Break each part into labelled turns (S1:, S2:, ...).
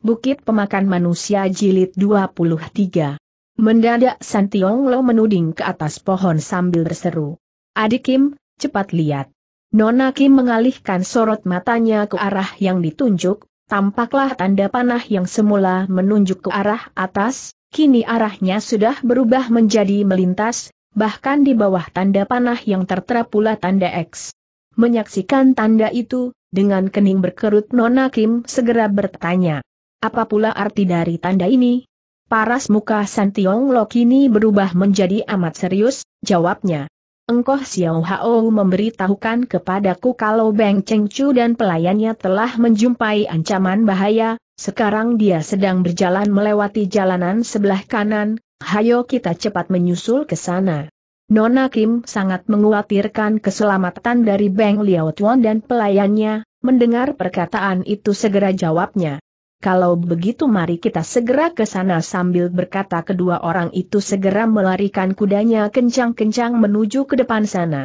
S1: Bukit Pemakan Manusia Jilid 23. Mendadak Santiong Tiong Lo menuding ke atas pohon sambil berseru. Adik Kim, cepat lihat. Nona Kim mengalihkan sorot matanya ke arah yang ditunjuk, tampaklah tanda panah yang semula menunjuk ke arah atas, kini arahnya sudah berubah menjadi melintas, bahkan di bawah tanda panah yang tertera pula tanda X. Menyaksikan tanda itu, dengan kening berkerut Nona Kim segera bertanya. Apa pula arti dari tanda ini? Paras muka Santiong Lo kini berubah menjadi amat serius, jawabnya. Engkoh Xiao Hao memberitahukan kepadaku kalau Beng Cheng Chu dan pelayannya telah menjumpai ancaman bahaya, sekarang dia sedang berjalan melewati jalanan sebelah kanan, hayo kita cepat menyusul ke sana. Nona Kim sangat menguatirkan keselamatan dari Beng Liao Tuan dan pelayannya, mendengar perkataan itu segera jawabnya. Kalau begitu mari kita segera ke sana sambil berkata kedua orang itu segera melarikan kudanya kencang-kencang menuju ke depan sana.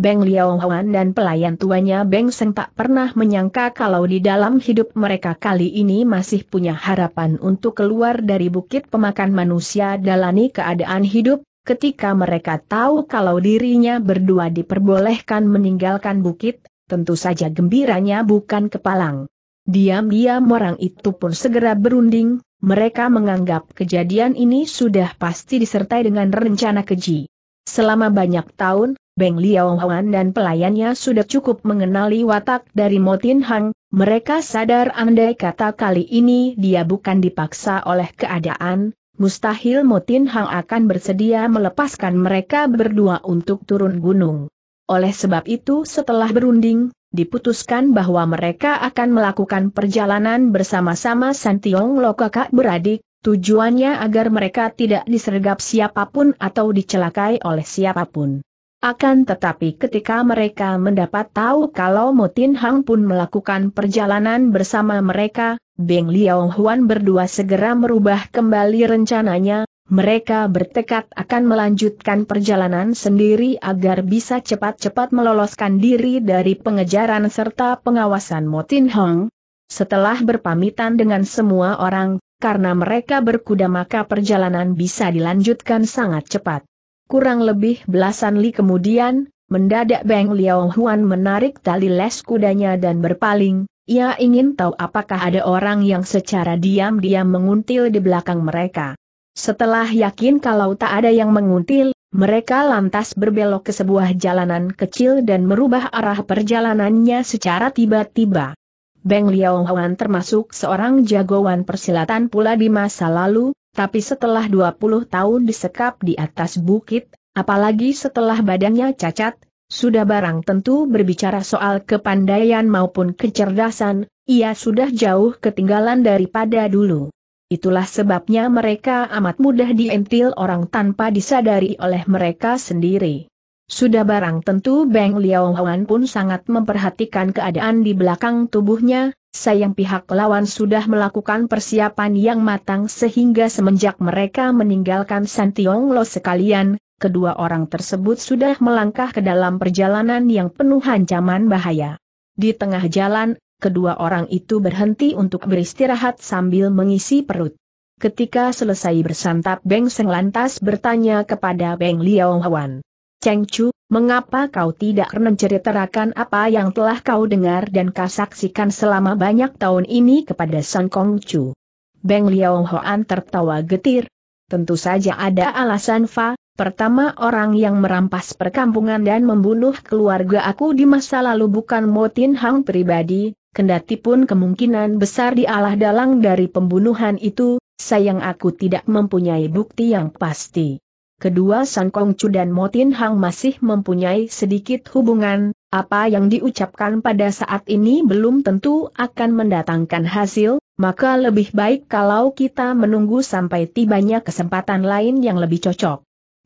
S1: Beng Liao Huan dan pelayan tuanya Beng Seng tak pernah menyangka kalau di dalam hidup mereka kali ini masih punya harapan untuk keluar dari bukit pemakan manusia dalani keadaan hidup, ketika mereka tahu kalau dirinya berdua diperbolehkan meninggalkan bukit, tentu saja gembiranya bukan kepalang. Diam-diam orang itu pun segera berunding, mereka menganggap kejadian ini sudah pasti disertai dengan rencana keji. Selama banyak tahun, Beng Liao Huan dan pelayannya sudah cukup mengenali watak dari Motin Hang, mereka sadar andai kata kali ini dia bukan dipaksa oleh keadaan, mustahil Motin Hang akan bersedia melepaskan mereka berdua untuk turun gunung. Oleh sebab itu setelah berunding, diputuskan bahwa mereka akan melakukan perjalanan bersama-sama Santiong Lo kakak beradik, tujuannya agar mereka tidak disergap siapapun atau dicelakai oleh siapapun. Akan tetapi ketika mereka mendapat tahu kalau Motin Hang pun melakukan perjalanan bersama mereka, Beng Liao Huan berdua segera merubah kembali rencananya, mereka bertekad akan melanjutkan perjalanan sendiri agar bisa cepat-cepat meloloskan diri dari pengejaran serta pengawasan Motin Hong. Setelah berpamitan dengan semua orang, karena mereka berkuda maka perjalanan bisa dilanjutkan sangat cepat. Kurang lebih belasan li kemudian, mendadak Beng Liao Huan menarik tali les kudanya dan berpaling, ia ingin tahu apakah ada orang yang secara diam-diam menguntil di belakang mereka. Setelah yakin kalau tak ada yang menguntil, mereka lantas berbelok ke sebuah jalanan kecil dan merubah arah perjalanannya secara tiba-tiba. Beng Liao Huan termasuk seorang jagoan persilatan pula di masa lalu, tapi setelah 20 tahun disekap di atas bukit, apalagi setelah badannya cacat, sudah barang tentu berbicara soal kepandaian maupun kecerdasan, ia sudah jauh ketinggalan daripada dulu. Itulah sebabnya mereka amat mudah dientil orang tanpa disadari oleh mereka sendiri. Sudah barang tentu Beng Liao Huan pun sangat memperhatikan keadaan di belakang tubuhnya, sayang pihak lawan sudah melakukan persiapan yang matang sehingga semenjak mereka meninggalkan Santiong Lo sekalian, kedua orang tersebut sudah melangkah ke dalam perjalanan yang penuh ancaman bahaya. Di tengah jalan, kedua orang itu berhenti untuk beristirahat sambil mengisi perut. Ketika selesai bersantap Beng Seng lantas bertanya kepada Beng Liao Hwan. Cheng Chu, mengapa kau tidak menceritakan apa yang telah kau dengar dan kasaksikan selama banyak tahun ini kepada Sang Kong Chu? Beng Liao Hwan tertawa getir. Tentu saja ada alasan Fa, Pertama orang yang merampas perkampungan dan membunuh keluarga aku di masa lalu bukan Motin Hang pribadi, kendati pun kemungkinan besar dialah dalang dari pembunuhan itu, sayang aku tidak mempunyai bukti yang pasti. Kedua San Kongcu dan Motin Hang masih mempunyai sedikit hubungan, apa yang diucapkan pada saat ini belum tentu akan mendatangkan hasil, maka lebih baik kalau kita menunggu sampai tibanya kesempatan lain yang lebih cocok.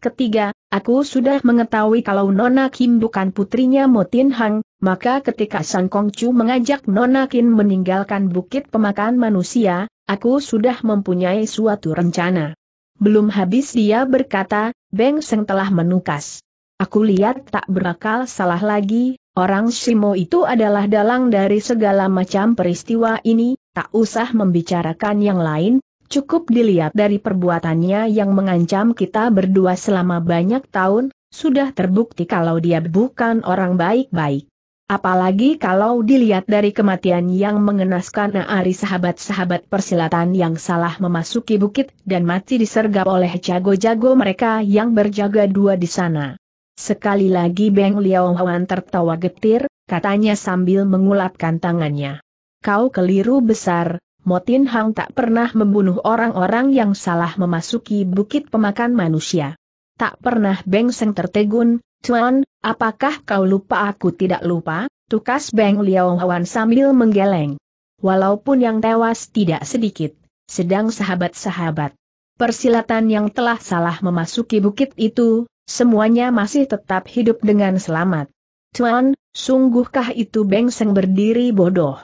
S1: Ketiga, aku sudah mengetahui kalau Nona Kim bukan putrinya Motin Hang, maka ketika Kong Chu mengajak Nona Kim meninggalkan bukit pemakan manusia, aku sudah mempunyai suatu rencana. Belum habis dia berkata, Beng Seng telah menukas. Aku lihat tak berakal salah lagi, orang Simo itu adalah dalang dari segala macam peristiwa ini, tak usah membicarakan yang lain, Cukup dilihat dari perbuatannya yang mengancam kita berdua selama banyak tahun, sudah terbukti kalau dia bukan orang baik-baik. Apalagi kalau dilihat dari kematian yang mengenaskan Naari sahabat-sahabat persilatan yang salah memasuki bukit dan mati disergap oleh jago-jago mereka yang berjaga dua di sana. Sekali lagi Beng Liao Huan tertawa getir, katanya sambil mengulapkan tangannya. Kau keliru besar, Motin Hang tak pernah membunuh orang-orang yang salah memasuki bukit pemakan manusia. Tak pernah Beng Seng tertegun, Cuan, apakah kau lupa aku tidak lupa? Tukas Beng Liao Hwan sambil menggeleng. Walaupun yang tewas tidak sedikit, sedang sahabat-sahabat. Persilatan yang telah salah memasuki bukit itu, semuanya masih tetap hidup dengan selamat. Cuan, sungguhkah itu Beng Seng berdiri bodoh?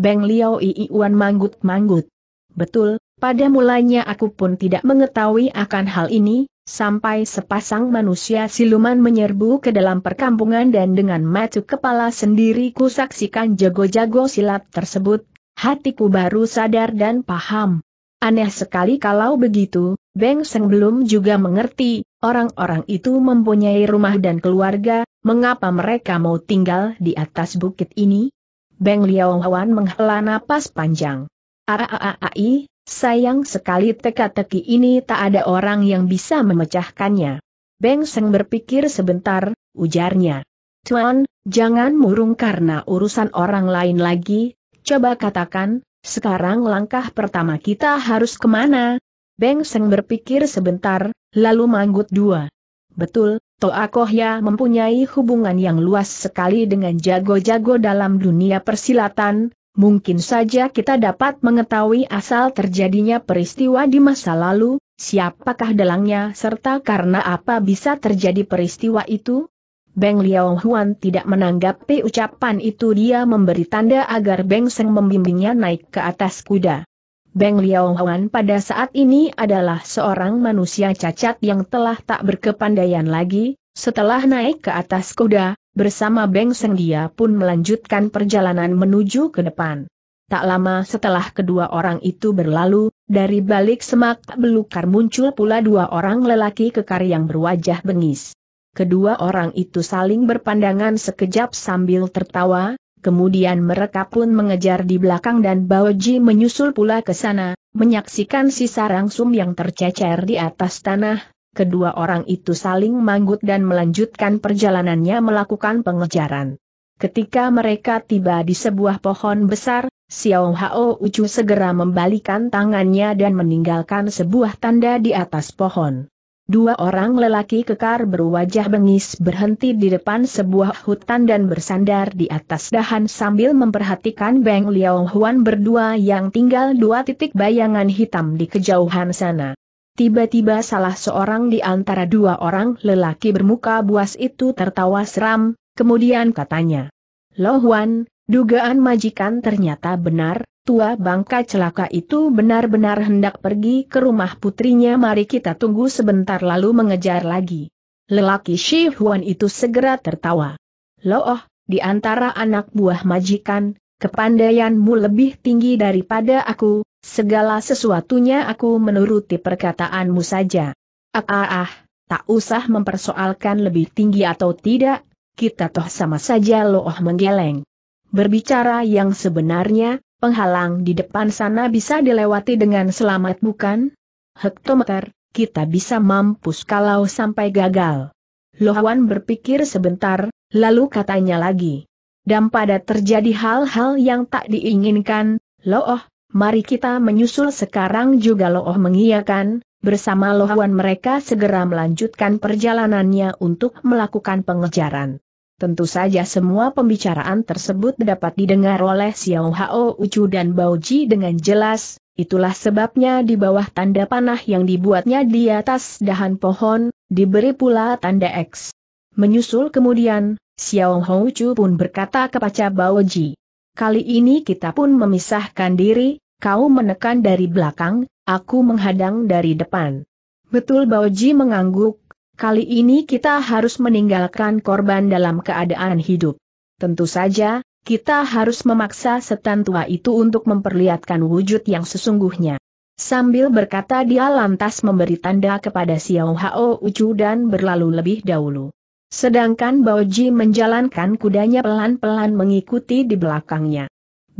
S1: Beng Liao Iiwan manggut-manggut. Betul, pada mulanya aku pun tidak mengetahui akan hal ini, sampai sepasang manusia siluman menyerbu ke dalam perkampungan dan dengan macu kepala sendiri ku saksikan jago-jago silat tersebut, hatiku baru sadar dan paham. Aneh sekali kalau begitu, Beng Seng belum juga mengerti, orang-orang itu mempunyai rumah dan keluarga, mengapa mereka mau tinggal di atas bukit ini? Beng Liao Wan menghela napas panjang. Aaai, ah, ah, ah, sayang sekali teka-teki ini tak ada orang yang bisa memecahkannya. Beng Seng berpikir sebentar, ujarnya. Tuan, jangan murung karena urusan orang lain lagi, coba katakan, sekarang langkah pertama kita harus kemana? Beng Seng berpikir sebentar, lalu manggut dua. Betul, Toa Kohya mempunyai hubungan yang luas sekali dengan jago-jago dalam dunia persilatan, mungkin saja kita dapat mengetahui asal terjadinya peristiwa di masa lalu, siapakah dalangnya serta karena apa bisa terjadi peristiwa itu? Beng Liao Huan tidak menanggapi ucapan itu dia memberi tanda agar Beng Seng membimbingnya naik ke atas kuda. Beng Liao Huan pada saat ini adalah seorang manusia cacat yang telah tak berkepandaian lagi, setelah naik ke atas kuda, bersama Beng Seng dia pun melanjutkan perjalanan menuju ke depan. Tak lama setelah kedua orang itu berlalu, dari balik semak belukar muncul pula dua orang lelaki kekar yang berwajah bengis. Kedua orang itu saling berpandangan sekejap sambil tertawa, Kemudian mereka pun mengejar di belakang dan Baoji menyusul pula ke sana, menyaksikan sisa rangsum yang tercecer di atas tanah. Kedua orang itu saling manggut dan melanjutkan perjalanannya melakukan pengejaran. Ketika mereka tiba di sebuah pohon besar, Xiao Hao Ucu segera membalikan tangannya dan meninggalkan sebuah tanda di atas pohon. Dua orang lelaki kekar berwajah bengis berhenti di depan sebuah hutan dan bersandar di atas dahan sambil memperhatikan Beng Liao Huan berdua yang tinggal dua titik bayangan hitam di kejauhan sana. Tiba-tiba salah seorang di antara dua orang lelaki bermuka buas itu tertawa seram, kemudian katanya. Lo Huan, dugaan majikan ternyata benar, tua bangka celaka itu benar-benar hendak pergi ke rumah putrinya mari kita tunggu sebentar lalu mengejar lagi. Lelaki Shi Huan itu segera tertawa. Looh, oh, di antara anak buah majikan, kepandaianmu lebih tinggi daripada aku, segala sesuatunya aku menuruti perkataanmu saja. Ah ah ah, tak usah mempersoalkan lebih tinggi atau tidak, kita toh sama saja looh oh, menggeleng. Berbicara yang sebenarnya, Penghalang di depan sana bisa dilewati dengan selamat bukan? Hektometer, kita bisa mampus kalau sampai gagal. Lohawan berpikir sebentar, lalu katanya lagi. Dan pada terjadi hal-hal yang tak diinginkan, loh. Oh, mari kita menyusul sekarang juga loh oh mengiyakan, bersama Lohawan mereka segera melanjutkan perjalanannya untuk melakukan pengejaran. Tentu saja semua pembicaraan tersebut dapat didengar oleh Xiao Hao Ucu dan Bao Ji dengan jelas, itulah sebabnya di bawah tanda panah yang dibuatnya di atas dahan pohon, diberi pula tanda X. Menyusul kemudian, Xiao Hao Ucu pun berkata kepada Bao Ji, Kali ini kita pun memisahkan diri, kau menekan dari belakang, aku menghadang dari depan. Betul Bao Ji mengangguk, Kali ini kita harus meninggalkan korban dalam keadaan hidup. Tentu saja, kita harus memaksa setan tua itu untuk memperlihatkan wujud yang sesungguhnya. Sambil berkata dia lantas memberi tanda kepada Xiao Hao Ucu dan berlalu lebih dahulu. Sedangkan Bao Ji menjalankan kudanya pelan-pelan mengikuti di belakangnya.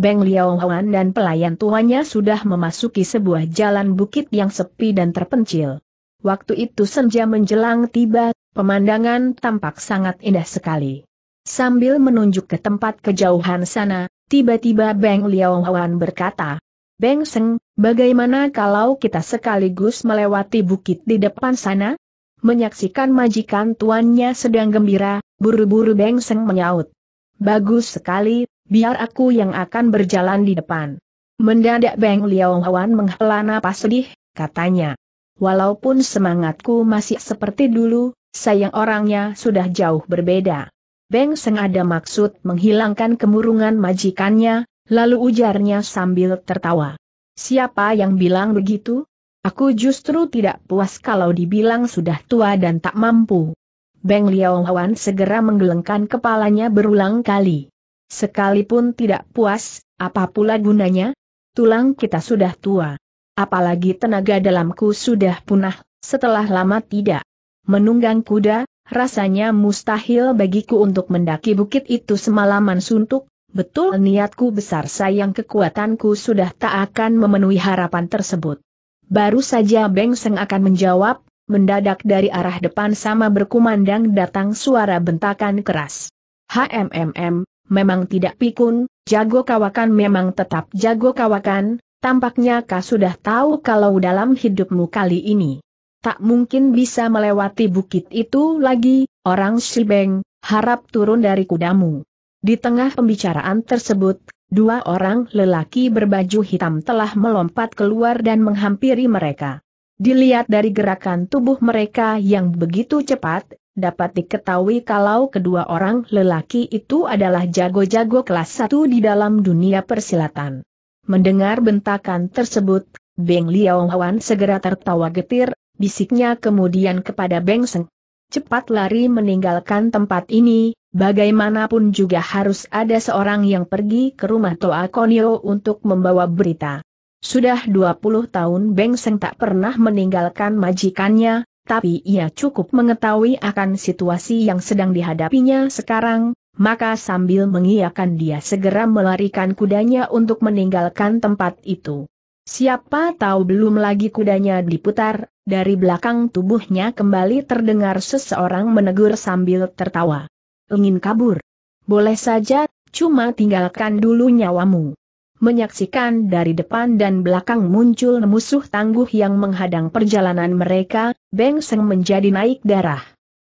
S1: Beng Liao Huan dan pelayan tuanya sudah memasuki sebuah jalan bukit yang sepi dan terpencil. Waktu itu senja menjelang tiba, pemandangan tampak sangat indah sekali. Sambil menunjuk ke tempat kejauhan sana, tiba-tiba Beng Liao Hwan berkata, Beng Seng, bagaimana kalau kita sekaligus melewati bukit di depan sana? Menyaksikan majikan tuannya sedang gembira, buru-buru Beng Seng menyaut. Bagus sekali, biar aku yang akan berjalan di depan. Mendadak Beng Liao Hwan menghela napas sedih, katanya. Walaupun semangatku masih seperti dulu, sayang orangnya sudah jauh berbeda. Beng Seng maksud menghilangkan kemurungan majikannya, lalu ujarnya sambil tertawa. Siapa yang bilang begitu? Aku justru tidak puas kalau dibilang sudah tua dan tak mampu. Beng Liao Hwan segera menggelengkan kepalanya berulang kali. Sekalipun tidak puas, apa pula gunanya? Tulang kita sudah tua apalagi tenaga dalamku sudah punah, setelah lama tidak menunggang kuda, rasanya mustahil bagiku untuk mendaki bukit itu semalaman suntuk, betul niatku besar sayang kekuatanku sudah tak akan memenuhi harapan tersebut. Baru saja Beng Seng akan menjawab, mendadak dari arah depan sama berkumandang datang suara bentakan keras. HMMM, memang tidak pikun, jago kawakan memang tetap jago kawakan, Tampaknya kau sudah tahu kalau dalam hidupmu kali ini. Tak mungkin bisa melewati bukit itu lagi, orang Shibeng, harap turun dari kudamu. Di tengah pembicaraan tersebut, dua orang lelaki berbaju hitam telah melompat keluar dan menghampiri mereka. Dilihat dari gerakan tubuh mereka yang begitu cepat, dapat diketahui kalau kedua orang lelaki itu adalah jago-jago kelas satu di dalam dunia persilatan. Mendengar bentakan tersebut, Beng Liao Hwan segera tertawa getir, bisiknya kemudian kepada Beng Seng. Cepat lari meninggalkan tempat ini, bagaimanapun juga harus ada seorang yang pergi ke rumah Toa Konyo untuk membawa berita. Sudah 20 tahun Beng Seng tak pernah meninggalkan majikannya, tapi ia cukup mengetahui akan situasi yang sedang dihadapinya sekarang, maka sambil mengiyakan dia segera melarikan kudanya untuk meninggalkan tempat itu. Siapa tahu belum lagi kudanya diputar, dari belakang tubuhnya kembali terdengar seseorang menegur sambil tertawa. Ingin kabur? Boleh saja, cuma tinggalkan dulu nyawamu. Menyaksikan dari depan dan belakang muncul musuh tangguh yang menghadang perjalanan mereka, Beng Seng menjadi naik darah.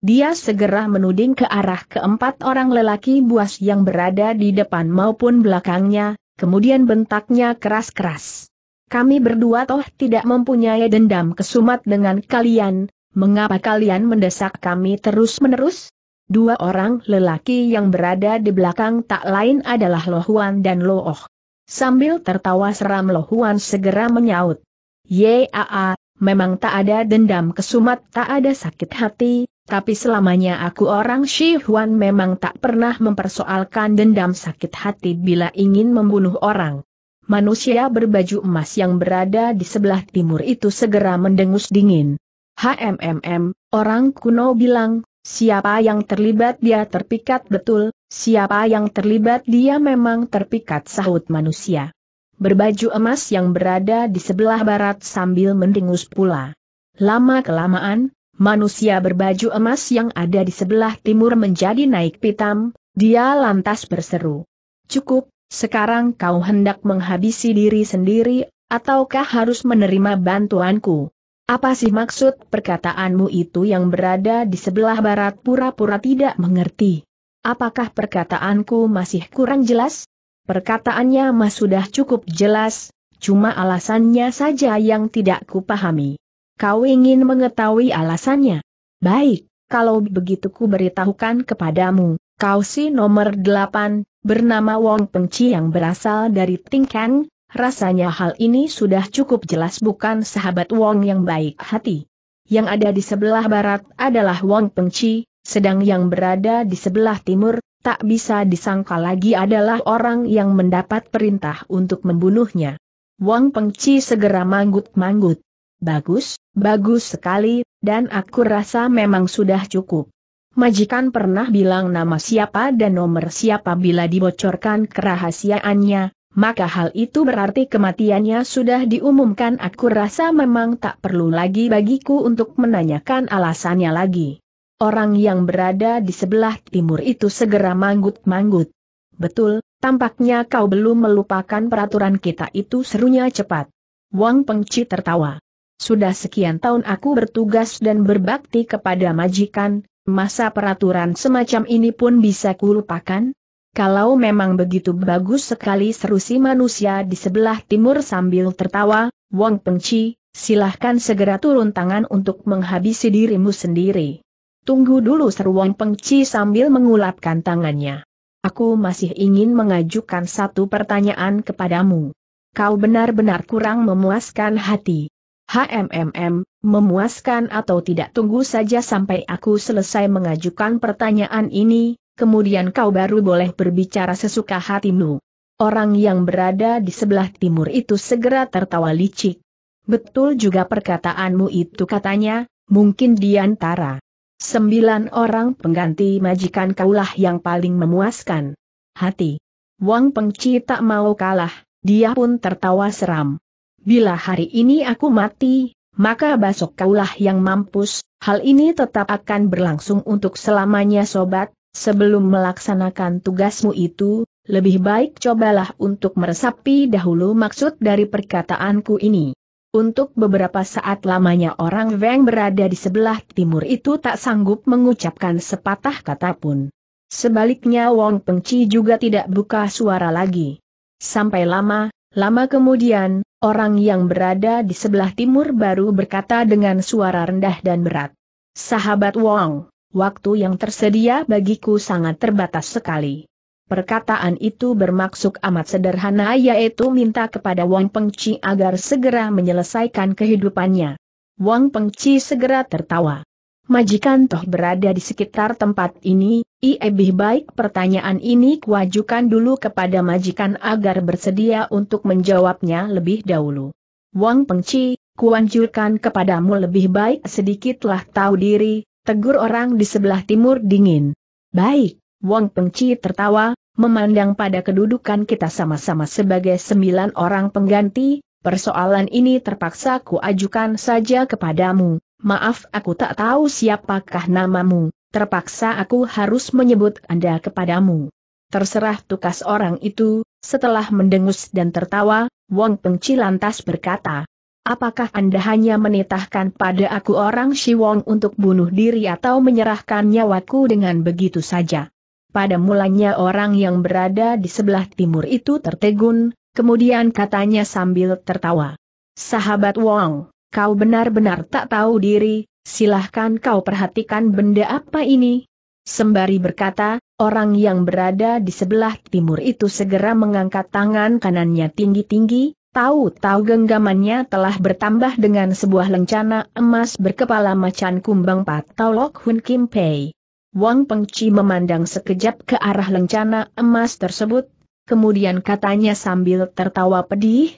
S1: Dia segera menuding ke arah keempat orang lelaki buas yang berada di depan maupun belakangnya, kemudian bentaknya keras-keras. Kami berdua toh tidak mempunyai dendam kesumat dengan kalian, mengapa kalian mendesak kami terus-menerus? Dua orang lelaki yang berada di belakang tak lain adalah Lohuan dan Looh. Sambil tertawa seram Lohuan segera menyaut. Yaa, memang tak ada dendam kesumat tak ada sakit hati, tapi selamanya aku orang Shi Huan memang tak pernah mempersoalkan dendam sakit hati bila ingin membunuh orang. Manusia berbaju emas yang berada di sebelah timur itu segera mendengus dingin. HMMM, orang kuno bilang, siapa yang terlibat dia terpikat betul, siapa yang terlibat dia memang terpikat sahut manusia. Berbaju emas yang berada di sebelah barat sambil mendengus pula. Lama-kelamaan, manusia berbaju emas yang ada di sebelah timur menjadi naik pitam, dia lantas berseru. Cukup, sekarang kau hendak menghabisi diri sendiri, ataukah harus menerima bantuanku? Apa sih maksud perkataanmu itu yang berada di sebelah barat pura-pura tidak mengerti? Apakah perkataanku masih kurang jelas? Perkataannya mas sudah cukup jelas, cuma alasannya saja yang tidak kupahami. Kau ingin mengetahui alasannya? Baik, kalau begitu ku beritahukan kepadamu, kau si nomor delapan, bernama Wong Pengci yang berasal dari Tingkang, rasanya hal ini sudah cukup jelas bukan sahabat Wong yang baik hati. Yang ada di sebelah barat adalah Wong Pengci, sedang yang berada di sebelah timur, tak bisa disangka lagi adalah orang yang mendapat perintah untuk membunuhnya. Wang Pengci segera manggut-manggut. Bagus, Bagus sekali, dan aku rasa memang sudah cukup. Majikan pernah bilang nama siapa dan nomor siapa bila dibocorkan kerahasiaannya, maka hal itu berarti kematiannya sudah diumumkan aku rasa memang tak perlu lagi bagiku untuk menanyakan alasannya lagi. Orang yang berada di sebelah timur itu segera manggut-manggut. Betul, tampaknya kau belum melupakan peraturan kita itu serunya cepat. Wang Pengci tertawa. Sudah sekian tahun aku bertugas dan berbakti kepada majikan, masa peraturan semacam ini pun bisa kulupakan? Kalau memang begitu bagus sekali seru si manusia di sebelah timur sambil tertawa, Wang Pengci, silahkan segera turun tangan untuk menghabisi dirimu sendiri. Tunggu dulu seru Wang Pengci sambil mengulapkan tangannya. Aku masih ingin mengajukan satu pertanyaan kepadamu. Kau benar-benar kurang memuaskan hati. HMMM, memuaskan atau tidak tunggu saja sampai aku selesai mengajukan pertanyaan ini, kemudian kau baru boleh berbicara sesuka hatimu. Orang yang berada di sebelah timur itu segera tertawa licik. Betul juga perkataanmu itu katanya, mungkin di antara sembilan orang pengganti majikan kaulah yang paling memuaskan. Hati. Wang Pengci tak mau kalah, dia pun tertawa seram. Bila hari ini aku mati, maka besok kaulah yang mampus, hal ini tetap akan berlangsung untuk selamanya sobat, sebelum melaksanakan tugasmu itu, lebih baik cobalah untuk meresapi dahulu maksud dari perkataanku ini. Untuk beberapa saat lamanya orang Weng berada di sebelah timur itu tak sanggup mengucapkan sepatah kata pun. Sebaliknya Wong Pengci juga tidak buka suara lagi. Sampai lama, lama kemudian, Orang yang berada di sebelah timur baru berkata dengan suara rendah dan berat. Sahabat Wong, waktu yang tersedia bagiku sangat terbatas sekali. Perkataan itu bermaksud amat sederhana yaitu minta kepada Wang Pengci agar segera menyelesaikan kehidupannya. Wang Pengci segera tertawa. Majikan toh berada di sekitar tempat ini, I lebih baik pertanyaan ini kuajukan dulu kepada majikan agar bersedia untuk menjawabnya lebih dahulu. Wang Pengci, kuanjurkan kepadamu lebih baik sedikitlah tahu diri, tegur orang di sebelah timur dingin. Baik, Wang Pengci tertawa, memandang pada kedudukan kita sama-sama sebagai sembilan orang pengganti, persoalan ini terpaksa kuajukan saja kepadamu, maaf aku tak tahu siapakah namamu terpaksa aku harus menyebut Anda kepadamu. Terserah tukas orang itu, setelah mendengus dan tertawa, Wong Pengci lantas berkata, Apakah Anda hanya menitahkan pada aku orang Wong untuk bunuh diri atau menyerahkan nyawaku dengan begitu saja? Pada mulanya orang yang berada di sebelah timur itu tertegun, kemudian katanya sambil tertawa. Sahabat Wong, kau benar-benar tak tahu diri, silahkan kau perhatikan benda apa ini. Sembari berkata, orang yang berada di sebelah timur itu segera mengangkat tangan kanannya tinggi-tinggi, tahu-tahu genggamannya telah bertambah dengan sebuah lencana emas berkepala macan kumbang Patolok Hun Kim Pei. Wang Pengci memandang sekejap ke arah lencana emas tersebut, kemudian katanya sambil tertawa pedih,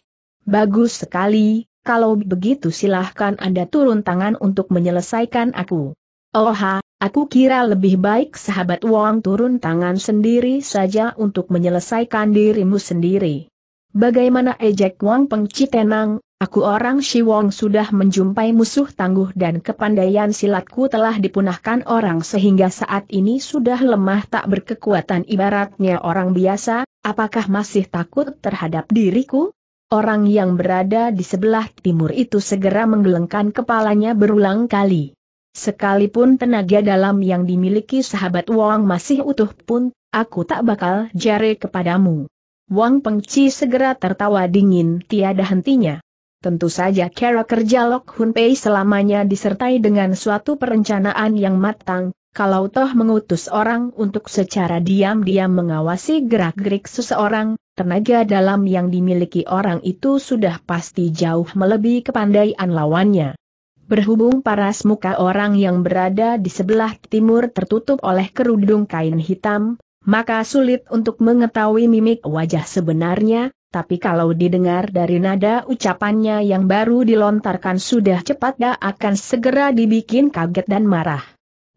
S1: Bagus sekali, kalau begitu silahkan Anda turun tangan untuk menyelesaikan aku. Oha, aku kira lebih baik sahabat Wong turun tangan sendiri saja untuk menyelesaikan dirimu sendiri. Bagaimana ejek Wang tenang? aku orang Wong sudah menjumpai musuh tangguh dan kepandaian silatku telah dipunahkan orang sehingga saat ini sudah lemah tak berkekuatan ibaratnya orang biasa, apakah masih takut terhadap diriku? Orang yang berada di sebelah timur itu segera menggelengkan kepalanya berulang kali. Sekalipun tenaga dalam yang dimiliki sahabat Wang masih utuh pun, aku tak bakal jare kepadamu. Wang Pengci segera tertawa dingin tiada hentinya. Tentu saja cara kerja Lok Hun Pei selamanya disertai dengan suatu perencanaan yang matang, kalau toh mengutus orang untuk secara diam-diam mengawasi gerak-gerik seseorang, tenaga dalam yang dimiliki orang itu sudah pasti jauh melebihi kepandaian lawannya. Berhubung paras muka orang yang berada di sebelah timur tertutup oleh kerudung kain hitam, maka sulit untuk mengetahui mimik wajah sebenarnya, tapi kalau didengar dari nada ucapannya yang baru dilontarkan sudah cepat dah akan segera dibikin kaget dan marah.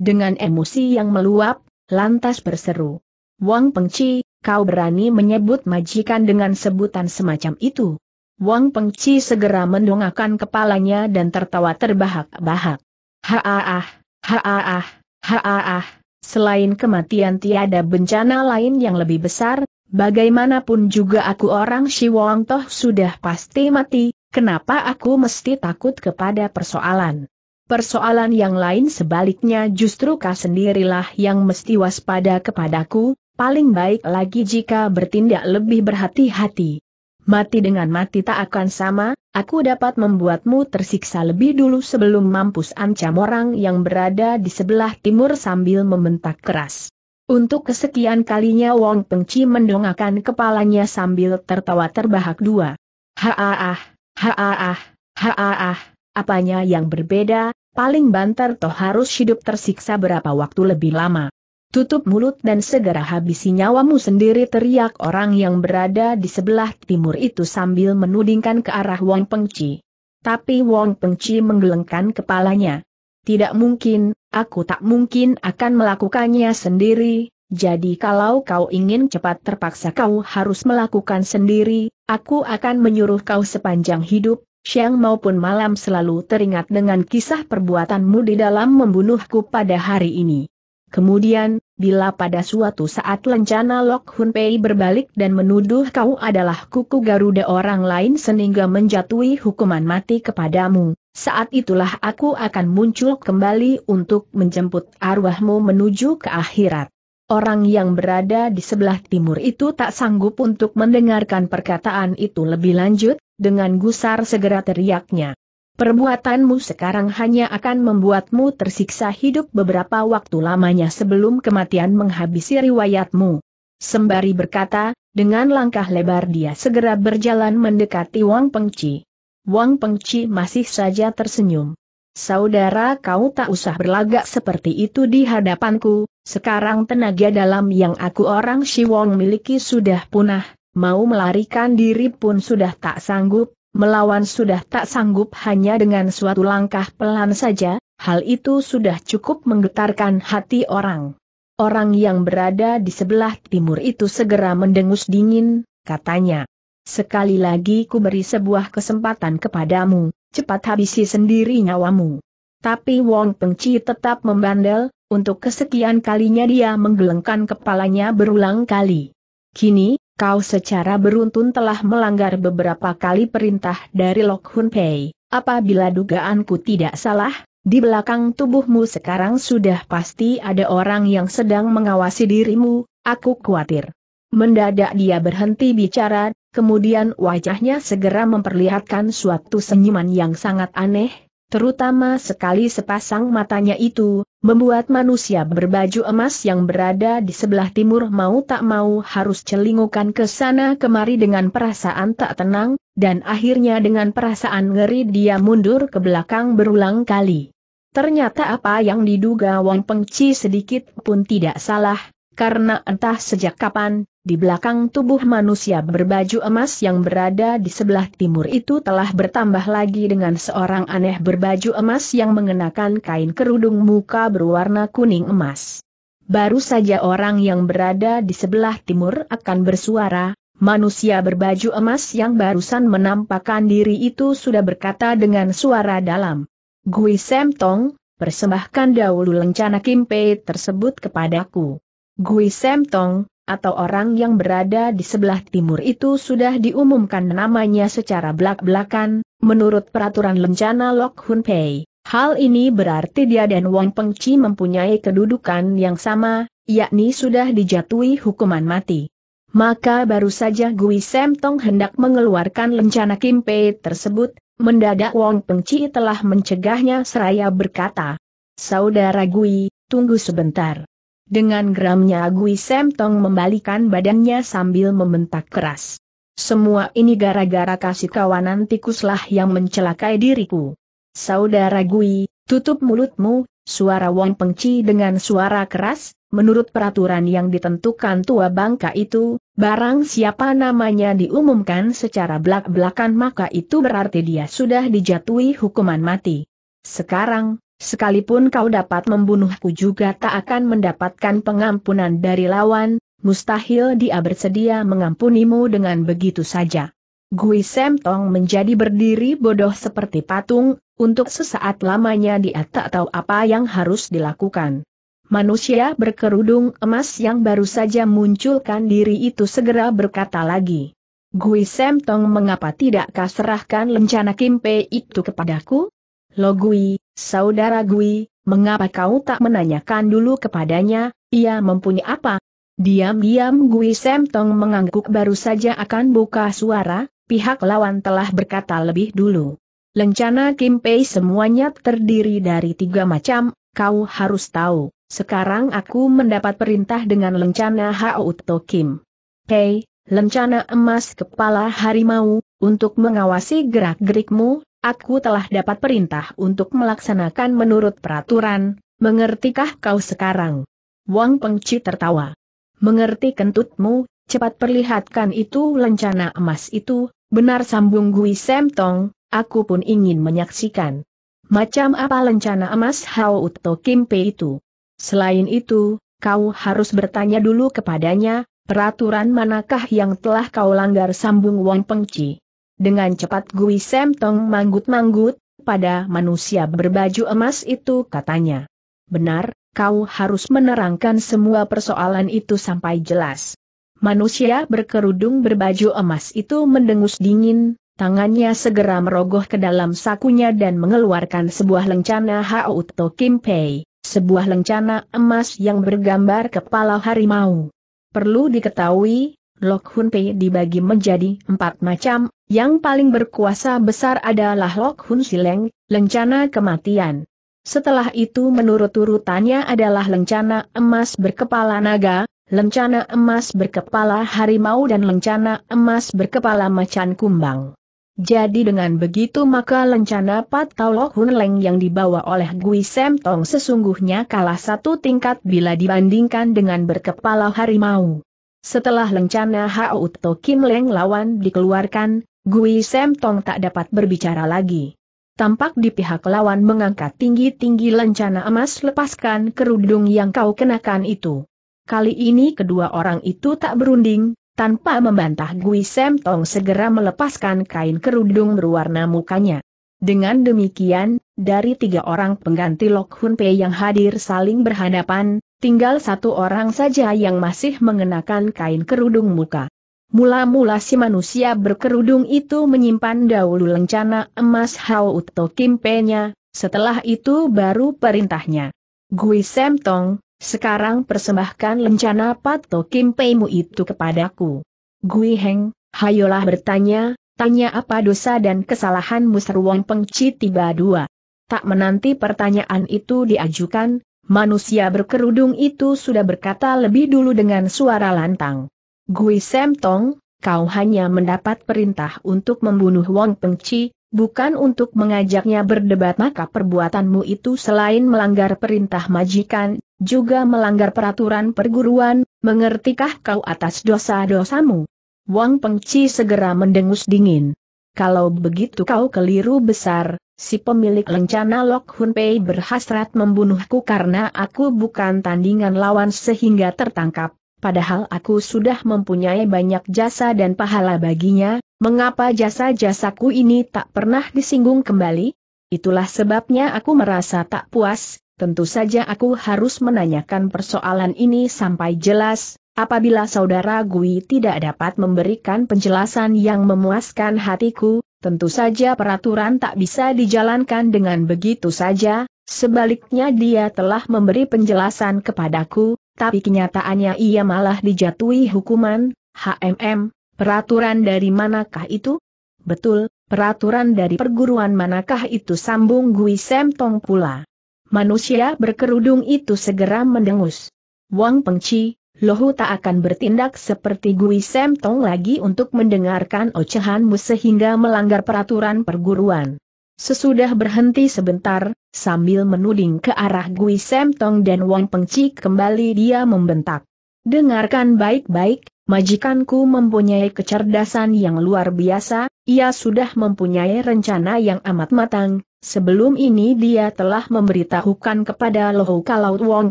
S1: Dengan emosi yang meluap, lantas berseru. Wang Pengci, kau berani menyebut majikan dengan sebutan semacam itu. Wang Pengci segera mendongakkan kepalanya dan tertawa terbahak-bahak. Haaah, haaah, haaah, selain kematian tiada bencana lain yang lebih besar, bagaimanapun juga aku orang Wang Toh sudah pasti mati, kenapa aku mesti takut kepada persoalan? Persoalan yang lain sebaliknya justru kau sendirilah yang mesti waspada kepadaku, Paling baik lagi jika bertindak lebih berhati-hati. Mati dengan mati tak akan sama, aku dapat membuatmu tersiksa lebih dulu sebelum mampus ancam orang yang berada di sebelah timur sambil membentak keras. Untuk kesekian kalinya Wong Pengci mendongakkan kepalanya sambil tertawa terbahak dua. Haaah, haaah, haaah, apanya yang berbeda, paling banter toh harus hidup tersiksa berapa waktu lebih lama. Tutup mulut dan segera habisi nyawamu sendiri teriak orang yang berada di sebelah timur itu sambil menudingkan ke arah Wong Pengci. Tapi Wong Pengci menggelengkan kepalanya. Tidak mungkin, aku tak mungkin akan melakukannya sendiri, jadi kalau kau ingin cepat terpaksa kau harus melakukan sendiri, aku akan menyuruh kau sepanjang hidup, siang maupun malam selalu teringat dengan kisah perbuatanmu di dalam membunuhku pada hari ini. Kemudian, bila pada suatu saat lencana Lok Hun Pei berbalik dan menuduh kau adalah kuku Garuda orang lain sehingga menjatuhi hukuman mati kepadamu, saat itulah aku akan muncul kembali untuk menjemput arwahmu menuju ke akhirat. Orang yang berada di sebelah timur itu tak sanggup untuk mendengarkan perkataan itu lebih lanjut, dengan gusar segera teriaknya. Perbuatanmu sekarang hanya akan membuatmu tersiksa hidup beberapa waktu lamanya sebelum kematian menghabisi riwayatmu. Sembari berkata, dengan langkah lebar dia segera berjalan mendekati Wang Pengci. Wang Pengci masih saja tersenyum. Saudara kau tak usah berlagak seperti itu di hadapanku, sekarang tenaga dalam yang aku orang Wong miliki sudah punah, mau melarikan diri pun sudah tak sanggup, Melawan sudah tak sanggup hanya dengan suatu langkah pelan saja, hal itu sudah cukup menggetarkan hati orang. Orang yang berada di sebelah timur itu segera mendengus dingin, katanya. Sekali lagi ku beri sebuah kesempatan kepadamu, cepat habisi sendiri nyawamu. Tapi Wong Pengci tetap membandel, untuk kesekian kalinya dia menggelengkan kepalanya berulang kali. Kini, kau secara beruntun telah melanggar beberapa kali perintah dari Lok Hun Pei. Apabila dugaanku tidak salah, di belakang tubuhmu sekarang sudah pasti ada orang yang sedang mengawasi dirimu, aku khawatir. Mendadak dia berhenti bicara, kemudian wajahnya segera memperlihatkan suatu senyuman yang sangat aneh, terutama sekali sepasang matanya itu, membuat manusia berbaju emas yang berada di sebelah timur mau tak mau harus celingukan ke sana kemari dengan perasaan tak tenang, dan akhirnya dengan perasaan ngeri dia mundur ke belakang berulang kali. Ternyata apa yang diduga Wang Pengci sedikit pun tidak salah, karena entah sejak kapan, di belakang tubuh manusia berbaju emas yang berada di sebelah timur itu telah bertambah lagi dengan seorang aneh berbaju emas yang mengenakan kain kerudung muka berwarna kuning emas. Baru saja orang yang berada di sebelah timur akan bersuara, manusia berbaju emas yang barusan menampakkan diri itu sudah berkata dengan suara dalam. Gui Tong, persembahkan dahulu lencana Kim Pei tersebut kepadaku. Gui Semtong, atau orang yang berada di sebelah timur itu sudah diumumkan namanya secara belak-belakan, menurut peraturan lencana Lok Hun Pei. Hal ini berarti dia dan Wang Pengci mempunyai kedudukan yang sama, yakni sudah dijatuhi hukuman mati. Maka baru saja Gui Semtong hendak mengeluarkan lencana Kim Pei tersebut, mendadak Wang Pengci telah mencegahnya seraya berkata, Saudara Gui, tunggu sebentar. Dengan geramnya Agui Semtong membalikan badannya sambil membentak keras. Semua ini gara-gara kasih kawanan tikuslah yang mencelakai diriku. Saudara Gui, tutup mulutmu, suara Wong Pengci dengan suara keras, menurut peraturan yang ditentukan tua bangka itu, barang siapa namanya diumumkan secara belak-belakan maka itu berarti dia sudah dijatuhi hukuman mati. Sekarang, Sekalipun kau dapat membunuhku juga tak akan mendapatkan pengampunan dari lawan, mustahil dia bersedia mengampunimu dengan begitu saja. Gui Semtong Tong menjadi berdiri bodoh seperti patung, untuk sesaat lamanya dia tak tahu apa yang harus dilakukan. Manusia berkerudung emas yang baru saja munculkan diri itu segera berkata lagi. Gui Semtong Tong mengapa tidak kau serahkan lencana Kim Pei itu kepadaku? Logui, Saudara Gui, mengapa kau tak menanyakan dulu kepadanya, ia mempunyai apa? Diam-diam Gui Semtong mengangguk baru saja akan buka suara, pihak lawan telah berkata lebih dulu. Lencana Kim Pei semuanya terdiri dari tiga macam, kau harus tahu. Sekarang aku mendapat perintah dengan lencana Hao Uto Kim. Pei, lencana emas kepala harimau, untuk mengawasi gerak-gerikmu, Aku telah dapat perintah untuk melaksanakan menurut peraturan, mengertikah kau sekarang? Wang Pengci tertawa. Mengerti kentutmu, cepat perlihatkan itu lencana emas itu, benar sambung Gui Semtong, aku pun ingin menyaksikan. Macam apa lencana emas Hao Uto Kimpe itu? Selain itu, kau harus bertanya dulu kepadanya, peraturan manakah yang telah kau langgar sambung Wang Pengci. Dengan cepat Gui Semtong manggut-manggut, pada manusia berbaju emas itu katanya. Benar, kau harus menerangkan semua persoalan itu sampai jelas. Manusia berkerudung berbaju emas itu mendengus dingin, tangannya segera merogoh ke dalam sakunya dan mengeluarkan sebuah lencana Hao Kimpei, Kim Pei, sebuah lencana emas yang bergambar kepala harimau. Perlu diketahui, Lok Hun Pei dibagi menjadi empat macam, yang paling berkuasa besar adalah Lok Hun Sileng, lencana kematian. Setelah itu menurut urutannya adalah lencana emas berkepala naga, lencana emas berkepala harimau dan lencana emas berkepala macan kumbang. Jadi dengan begitu maka lencana Patau Lok Hun Leng yang dibawa oleh Gui Sem Tong sesungguhnya kalah satu tingkat bila dibandingkan dengan berkepala harimau. Setelah lencana Hao Kim Leng lawan dikeluarkan, Gui Sam Tong tak dapat berbicara lagi. Tampak di pihak lawan mengangkat tinggi-tinggi lencana emas lepaskan kerudung yang kau kenakan itu. Kali ini kedua orang itu tak berunding, tanpa membantah Gui Sam Tong segera melepaskan kain kerudung berwarna mukanya. Dengan demikian, dari tiga orang pengganti Lok Hun Pei yang hadir saling berhadapan, Tinggal satu orang saja yang masih mengenakan kain kerudung muka. Mula-mula si manusia berkerudung itu menyimpan dahulu lencana emas Hao Uto Kimpenya, setelah itu baru perintahnya. Gui Sem Tong, sekarang persembahkan lencana Pato Kimpeimu itu kepadaku. Gui Heng, hayolah bertanya, tanya apa dosa dan kesalahanmu seruang pengci tiba dua. Tak menanti pertanyaan itu diajukan, Manusia berkerudung itu sudah berkata lebih dulu dengan suara lantang. Gui Sem Tong, kau hanya mendapat perintah untuk membunuh Wong Pengci, bukan untuk mengajaknya berdebat maka perbuatanmu itu selain melanggar perintah majikan, juga melanggar peraturan perguruan, mengertikah kau atas dosa-dosamu? Wang Pengci segera mendengus dingin. Kalau begitu kau keliru besar, Si pemilik lencana Lok Hun Pei berhasrat membunuhku karena aku bukan tandingan lawan sehingga tertangkap. Padahal aku sudah mempunyai banyak jasa dan pahala baginya, mengapa jasa-jasaku ini tak pernah disinggung kembali? Itulah sebabnya aku merasa tak puas, tentu saja aku harus menanyakan persoalan ini sampai jelas, apabila saudara Gui tidak dapat memberikan penjelasan yang memuaskan hatiku, Tentu saja peraturan tak bisa dijalankan dengan begitu saja, sebaliknya dia telah memberi penjelasan kepadaku, tapi kenyataannya ia malah dijatuhi hukuman, HMM, peraturan dari manakah itu? Betul, peraturan dari perguruan manakah itu sambung Gui Sem pula. Manusia berkerudung itu segera mendengus. Wang Pengci, Lohu tak akan bertindak seperti Gui Tong lagi untuk mendengarkan ocehanmu sehingga melanggar peraturan perguruan. Sesudah berhenti sebentar, sambil menuding ke arah Gui Tong dan Wang Pengci kembali dia membentak. Dengarkan baik-baik, Majikanku mempunyai kecerdasan yang luar biasa, ia sudah mempunyai rencana yang amat matang, sebelum ini dia telah memberitahukan kepada Lohu kalau Wong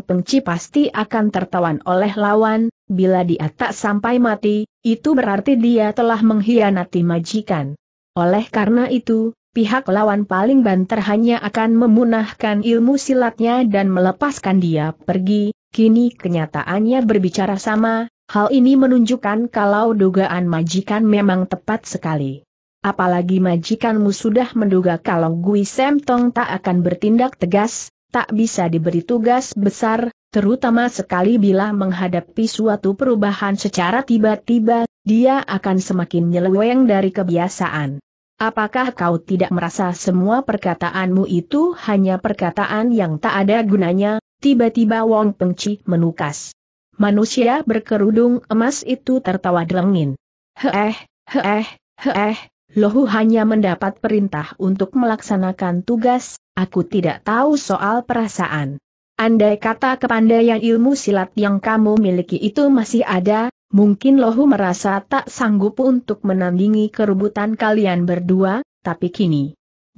S1: Pengci pasti akan tertawan oleh lawan, bila dia tak sampai mati, itu berarti dia telah mengkhianati majikan. Oleh karena itu, pihak lawan paling banter hanya akan memunahkan ilmu silatnya dan melepaskan dia pergi, kini kenyataannya berbicara sama, Hal ini menunjukkan kalau dugaan majikan memang tepat sekali. Apalagi majikanmu sudah menduga kalau Gui Semtong tak akan bertindak tegas, tak bisa diberi tugas besar, terutama sekali bila menghadapi suatu perubahan secara tiba-tiba, dia akan semakin nyeleweng dari kebiasaan. Apakah kau tidak merasa semua perkataanmu itu hanya perkataan yang tak ada gunanya? Tiba-tiba Wong Pengci menukas manusia berkerudung emas itu tertawa dingin. Heeh, heeh, heeh, Lohu hanya mendapat perintah untuk melaksanakan tugas, aku tidak tahu soal perasaan. Andai kata kepandaian ilmu silat yang kamu miliki itu masih ada, mungkin Lohu merasa tak sanggup untuk menandingi kerubutan kalian berdua, tapi kini.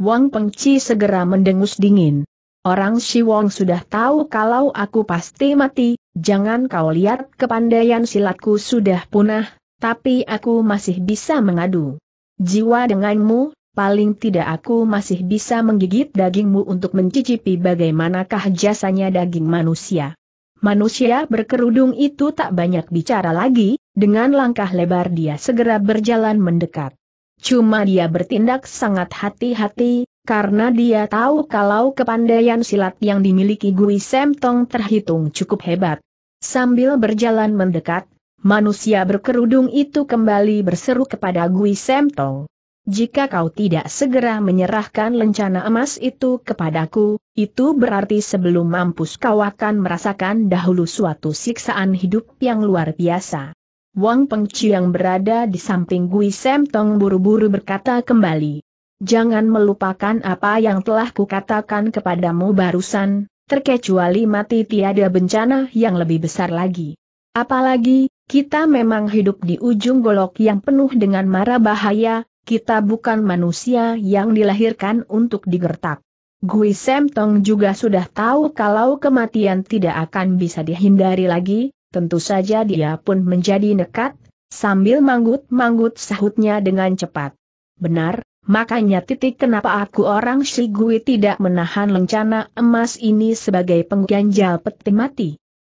S1: Wang Pengci segera mendengus dingin. Orang Siwong sudah tahu kalau aku pasti mati, Jangan kau lihat kepandaian silatku sudah punah, tapi aku masih bisa mengadu. Jiwa denganmu, paling tidak aku masih bisa menggigit dagingmu untuk mencicipi bagaimanakah jasanya daging manusia. Manusia berkerudung itu tak banyak bicara lagi, dengan langkah lebar dia segera berjalan mendekat. Cuma dia bertindak sangat hati-hati, karena dia tahu kalau kepandaian silat yang dimiliki Gui Semtong terhitung cukup hebat. Sambil berjalan mendekat, manusia berkerudung itu kembali berseru kepada Gui Semtong. Jika kau tidak segera menyerahkan lencana emas itu kepadaku, itu berarti sebelum mampus kau akan merasakan dahulu suatu siksaan hidup yang luar biasa. Wang Pengci yang berada di samping Gui Semtong buru-buru berkata kembali jangan melupakan apa yang telah kukatakan kepadamu barusan, terkecuali mati tiada bencana yang lebih besar lagi. Apalagi, kita memang hidup di ujung golok yang penuh dengan mara bahaya, kita bukan manusia yang dilahirkan untuk digertak. Gui Semtong juga sudah tahu kalau kematian tidak akan bisa dihindari lagi, tentu saja dia pun menjadi nekat, sambil manggut-manggut sahutnya dengan cepat. Benar, Makanya titik kenapa aku orang Shigui tidak menahan lencana emas ini sebagai pengganjal peti mati.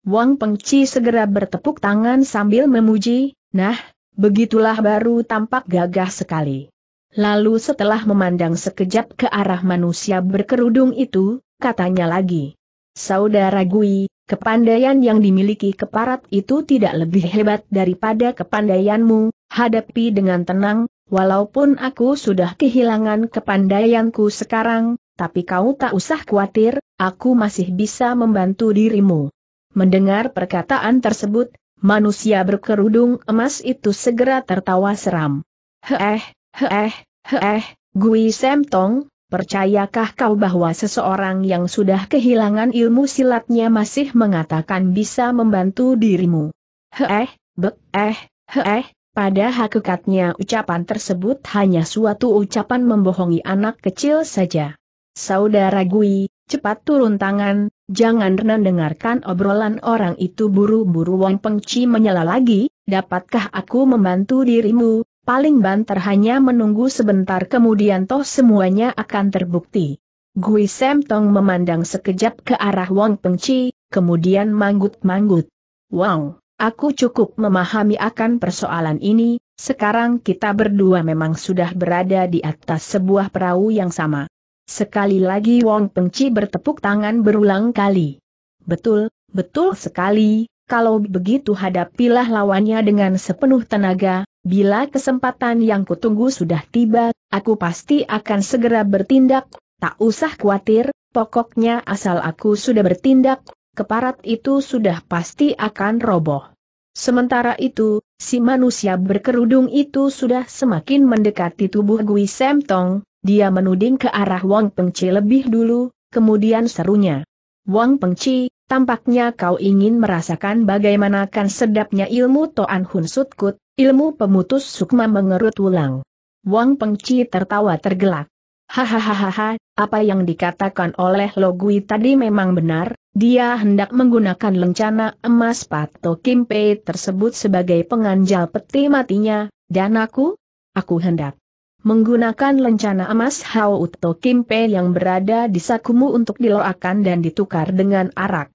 S1: Wang Pengci segera bertepuk tangan sambil memuji, nah, begitulah baru tampak gagah sekali. Lalu setelah memandang sekejap ke arah manusia berkerudung itu, katanya lagi. Saudara Gui, kepandaian yang dimiliki keparat itu tidak lebih hebat daripada kepandaianmu, hadapi dengan tenang, Walaupun aku sudah kehilangan kepandaianku sekarang, tapi kau tak usah khawatir, aku masih bisa membantu dirimu. Mendengar perkataan tersebut, manusia berkerudung emas itu segera tertawa seram. Heeh, heeh, heeh, Gui Semtong, percayakah kau bahwa seseorang yang sudah kehilangan ilmu silatnya masih mengatakan bisa membantu dirimu? Heeh, bek, eh, heeh, pada hakikatnya ucapan tersebut hanya suatu ucapan membohongi anak kecil saja. Saudara Gui, cepat turun tangan, jangan renang dengarkan obrolan orang itu buru-buru Wang Pengci menyela lagi, dapatkah aku membantu dirimu, paling banter hanya menunggu sebentar kemudian toh semuanya akan terbukti. Gui Sam Tong memandang sekejap ke arah Wang Pengci, kemudian manggut-manggut. Wow. Aku cukup memahami akan persoalan ini, sekarang kita berdua memang sudah berada di atas sebuah perahu yang sama. Sekali lagi Wong Pengci bertepuk tangan berulang kali. Betul, betul sekali, kalau begitu hadapilah lawannya dengan sepenuh tenaga, bila kesempatan yang kutunggu sudah tiba, aku pasti akan segera bertindak, tak usah khawatir, pokoknya asal aku sudah bertindak, keparat itu sudah pasti akan roboh. Sementara itu, si manusia berkerudung itu sudah semakin mendekati tubuh Gui Semtong, dia menuding ke arah Wang Pengci lebih dulu, kemudian serunya. Wang Pengci, tampaknya kau ingin merasakan bagaimana bagaimanakan sedapnya ilmu Toan Hun Sutkut, ilmu pemutus sukma mengerut ulang. Wang Pengci tertawa tergelak. Hahaha, apa yang dikatakan oleh Logui tadi memang benar, dia hendak menggunakan lencana emas Pato Kimpe tersebut sebagai penganjal peti matinya, dan aku? Aku hendak menggunakan lencana emas Hao Uto Kimpe yang berada di sakumu untuk diloakan dan ditukar dengan arak.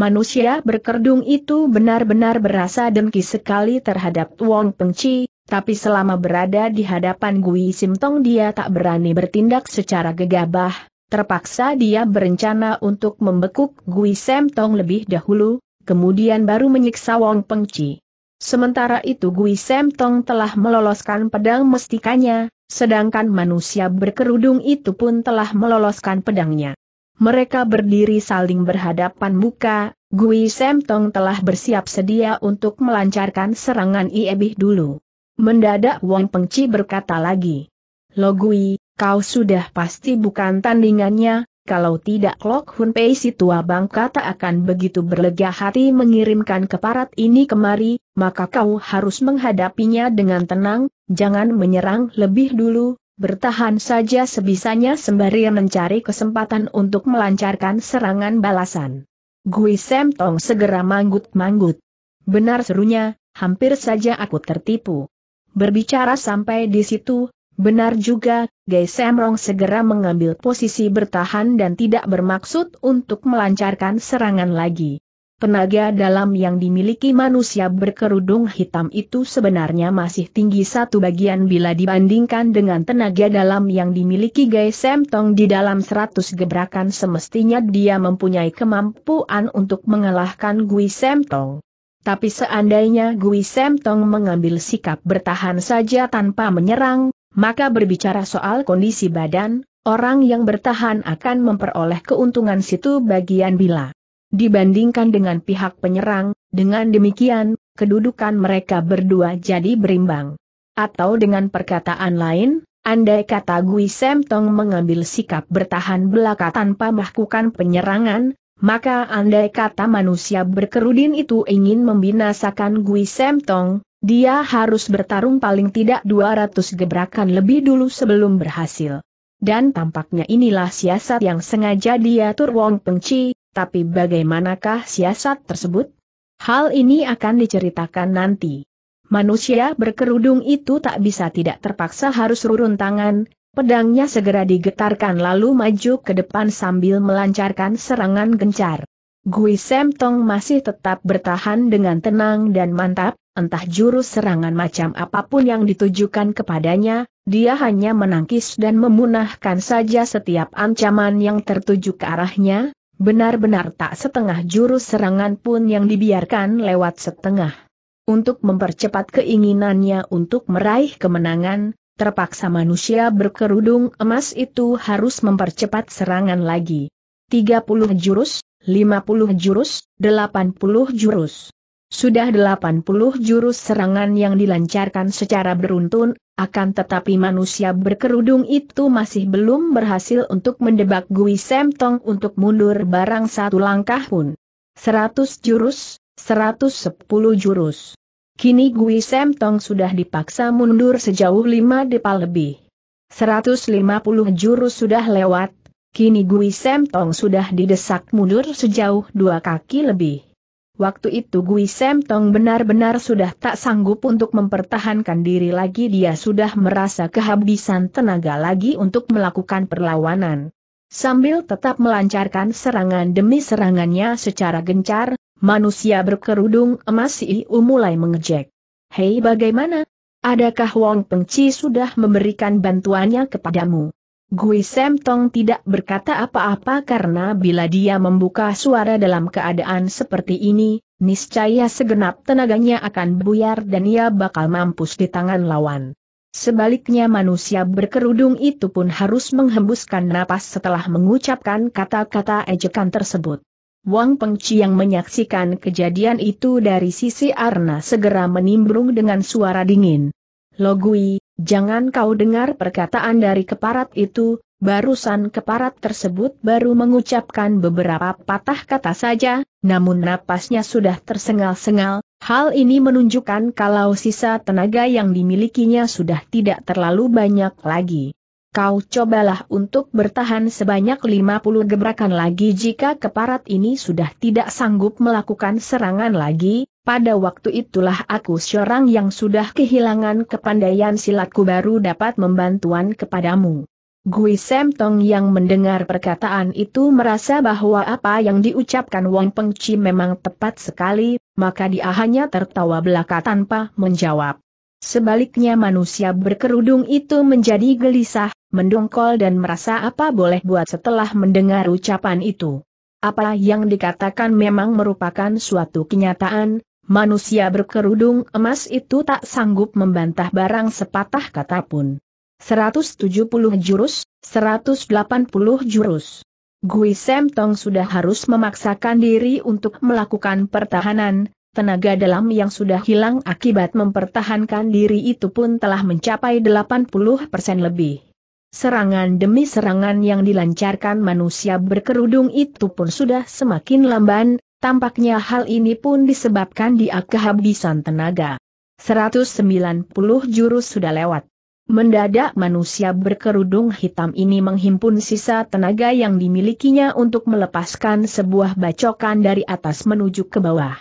S1: Manusia berkerdung itu benar-benar berasa dengki sekali terhadap Wong Pengci, tapi selama berada di hadapan Gui Simtong dia tak berani bertindak secara gegabah, terpaksa dia berencana untuk membekuk Gui Sem Tong lebih dahulu, kemudian baru menyiksa Wong Pengci. Sementara itu Gui Sem Tong telah meloloskan pedang mestikanya, sedangkan manusia berkerudung itu pun telah meloloskan pedangnya. Mereka berdiri saling berhadapan muka, Gui Sem Tong telah bersiap sedia untuk melancarkan serangan Iebih dulu. Mendadak Wong Pengci berkata lagi, Lo Gui, Kau sudah pasti bukan tandingannya, kalau tidak Lok Hun Pei si tua bangka tak akan begitu berlega hati mengirimkan keparat ini kemari, maka kau harus menghadapinya dengan tenang, jangan menyerang lebih dulu, bertahan saja sebisanya sembari mencari kesempatan untuk melancarkan serangan balasan. Gui Sem Tong segera manggut-manggut. Benar serunya, hampir saja aku tertipu. Berbicara sampai di situ, Benar juga, Gai Semrong segera mengambil posisi bertahan dan tidak bermaksud untuk melancarkan serangan lagi. Tenaga dalam yang dimiliki manusia berkerudung hitam itu sebenarnya masih tinggi satu bagian bila dibandingkan dengan tenaga dalam yang dimiliki Gai Semtong di dalam seratus gebrakan semestinya dia mempunyai kemampuan untuk mengalahkan Gui Semtong. Tapi seandainya Gui Semtong mengambil sikap bertahan saja tanpa menyerang, maka berbicara soal kondisi badan, orang yang bertahan akan memperoleh keuntungan situ bagian bila dibandingkan dengan pihak penyerang, dengan demikian, kedudukan mereka berdua jadi berimbang. Atau dengan perkataan lain, andai kata Gui Semtong mengambil sikap bertahan belaka tanpa melakukan penyerangan, maka andai kata manusia berkerudin itu ingin membinasakan Gui Semtong, dia harus bertarung paling tidak 200 gebrakan lebih dulu sebelum berhasil. Dan tampaknya inilah siasat yang sengaja diatur Wong Pengci, tapi bagaimanakah siasat tersebut? Hal ini akan diceritakan nanti. Manusia berkerudung itu tak bisa tidak terpaksa harus turun tangan, pedangnya segera digetarkan lalu maju ke depan sambil melancarkan serangan gencar. Gui Semtong masih tetap bertahan dengan tenang dan mantap, entah jurus serangan macam apapun yang ditujukan kepadanya, dia hanya menangkis dan memunahkan saja setiap ancaman yang tertuju ke arahnya, benar-benar tak setengah jurus serangan pun yang dibiarkan lewat setengah. Untuk mempercepat keinginannya untuk meraih kemenangan, terpaksa manusia berkerudung emas itu harus mempercepat serangan lagi. 30 jurus, 50 jurus, 80 jurus. Sudah 80 jurus serangan yang dilancarkan secara beruntun, akan tetapi manusia berkerudung itu masih belum berhasil untuk mendebak Gui Semtong untuk mundur barang satu langkah pun. 100 jurus, 110 jurus. Kini Gui Semtong sudah dipaksa mundur sejauh 5 depa lebih. 150 jurus sudah lewat, kini Gui Semtong sudah didesak mundur sejauh dua kaki lebih. Waktu itu Gui Sem Tong benar-benar sudah tak sanggup untuk mempertahankan diri lagi dia sudah merasa kehabisan tenaga lagi untuk melakukan perlawanan. Sambil tetap melancarkan serangan demi serangannya secara gencar, manusia berkerudung emas Iu mulai mengejek. Hei bagaimana? Adakah Wong Pengci sudah memberikan bantuannya kepadamu? Gui Sem Tong tidak berkata apa-apa karena bila dia membuka suara dalam keadaan seperti ini, niscaya segenap tenaganya akan buyar dan ia bakal mampus di tangan lawan. Sebaliknya manusia berkerudung itu pun harus menghembuskan napas setelah mengucapkan kata-kata ejekan tersebut. Wang Pengci yang menyaksikan kejadian itu dari sisi Arna segera menimbrung dengan suara dingin. Logui, Jangan kau dengar perkataan dari keparat itu, barusan keparat tersebut baru mengucapkan beberapa patah kata saja, namun napasnya sudah tersengal-sengal, hal ini menunjukkan kalau sisa tenaga yang dimilikinya sudah tidak terlalu banyak lagi kau cobalah untuk bertahan sebanyak 50 gebrakan lagi jika keparat ini sudah tidak sanggup melakukan serangan lagi, pada waktu itulah aku seorang yang sudah kehilangan kepandaian silatku baru dapat membantuan kepadamu. Gui Sam Tong yang mendengar perkataan itu merasa bahwa apa yang diucapkan Wong Pengci memang tepat sekali, maka dia hanya tertawa belaka tanpa menjawab. Sebaliknya manusia berkerudung itu menjadi gelisah, mendongkol dan merasa apa boleh buat setelah mendengar ucapan itu. Apa yang dikatakan memang merupakan suatu kenyataan, manusia berkerudung emas itu tak sanggup membantah barang sepatah kata pun. 170 jurus, 180 jurus. Gui Sem Tong sudah harus memaksakan diri untuk melakukan pertahanan, tenaga dalam yang sudah hilang akibat mempertahankan diri itu pun telah mencapai 80% lebih. Serangan demi serangan yang dilancarkan manusia berkerudung itu pun sudah semakin lamban, tampaknya hal ini pun disebabkan dia kehabisan tenaga. 190 jurus sudah lewat. Mendadak manusia berkerudung hitam ini menghimpun sisa tenaga yang dimilikinya untuk melepaskan sebuah bacokan dari atas menuju ke bawah.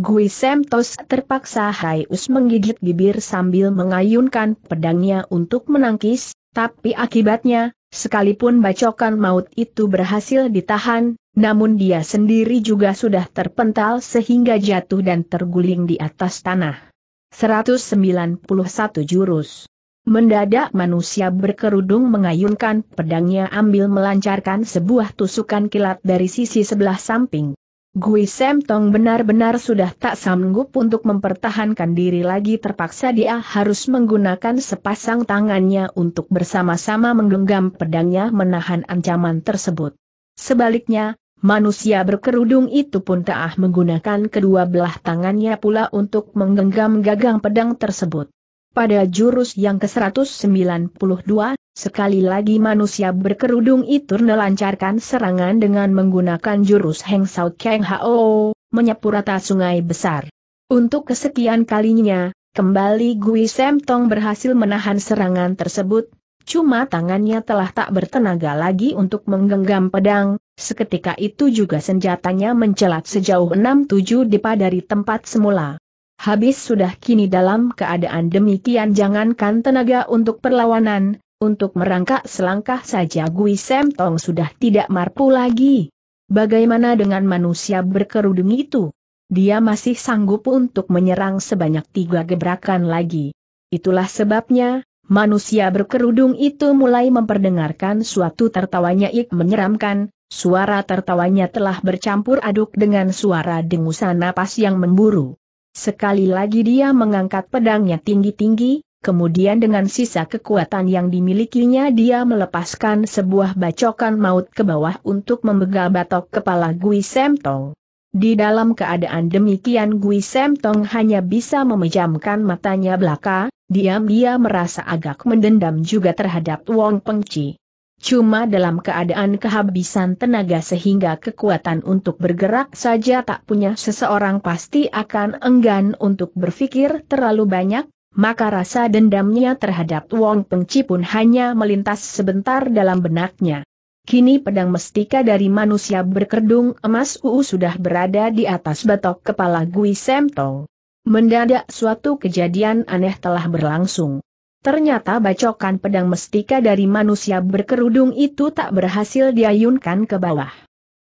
S1: Gui Semtos terpaksa Haius menggigit bibir sambil mengayunkan pedangnya untuk menangkis, tapi akibatnya, sekalipun bacokan maut itu berhasil ditahan, namun dia sendiri juga sudah terpental sehingga jatuh dan terguling di atas tanah. 191 jurus. Mendadak manusia berkerudung mengayunkan pedangnya ambil melancarkan sebuah tusukan kilat dari sisi sebelah samping. Gui Tong benar-benar sudah tak sanggup untuk mempertahankan diri lagi terpaksa dia harus menggunakan sepasang tangannya untuk bersama-sama menggenggam pedangnya menahan ancaman tersebut. Sebaliknya, manusia berkerudung itu pun tak ah menggunakan kedua belah tangannya pula untuk menggenggam gagang pedang tersebut. Pada jurus yang ke-192, sekali lagi manusia berkerudung itu melancarkan serangan dengan menggunakan jurus Heng Sao Keng Hao, menyapu rata sungai besar. Untuk kesekian kalinya, kembali Gui Tong berhasil menahan serangan tersebut, cuma tangannya telah tak bertenaga lagi untuk menggenggam pedang, seketika itu juga senjatanya mencelat sejauh 6-7 depa dari tempat semula habis sudah kini dalam keadaan demikian jangankan tenaga untuk perlawanan, untuk merangkak selangkah saja Gui Sem Tong sudah tidak marpu lagi. Bagaimana dengan manusia berkerudung itu? Dia masih sanggup untuk menyerang sebanyak tiga gebrakan lagi. Itulah sebabnya, manusia berkerudung itu mulai memperdengarkan suatu tertawanya ik menyeramkan, suara tertawanya telah bercampur aduk dengan suara dengusan napas yang memburu. Sekali lagi dia mengangkat pedangnya tinggi-tinggi, kemudian dengan sisa kekuatan yang dimilikinya dia melepaskan sebuah bacokan maut ke bawah untuk membegal batok kepala Gui Semtong. Di dalam keadaan demikian Gui Semtong hanya bisa memejamkan matanya belaka, diam dia merasa agak mendendam juga terhadap Wong Pengci. Cuma dalam keadaan kehabisan tenaga sehingga kekuatan untuk bergerak saja tak punya seseorang pasti akan enggan untuk berpikir terlalu banyak, maka rasa dendamnya terhadap Wong Pengci pun hanya melintas sebentar dalam benaknya. Kini pedang mestika dari manusia berkerdung emas UU sudah berada di atas batok kepala Gui Semtong. Mendadak suatu kejadian aneh telah berlangsung. Ternyata bacokan pedang mestika dari manusia berkerudung itu tak berhasil diayunkan ke bawah.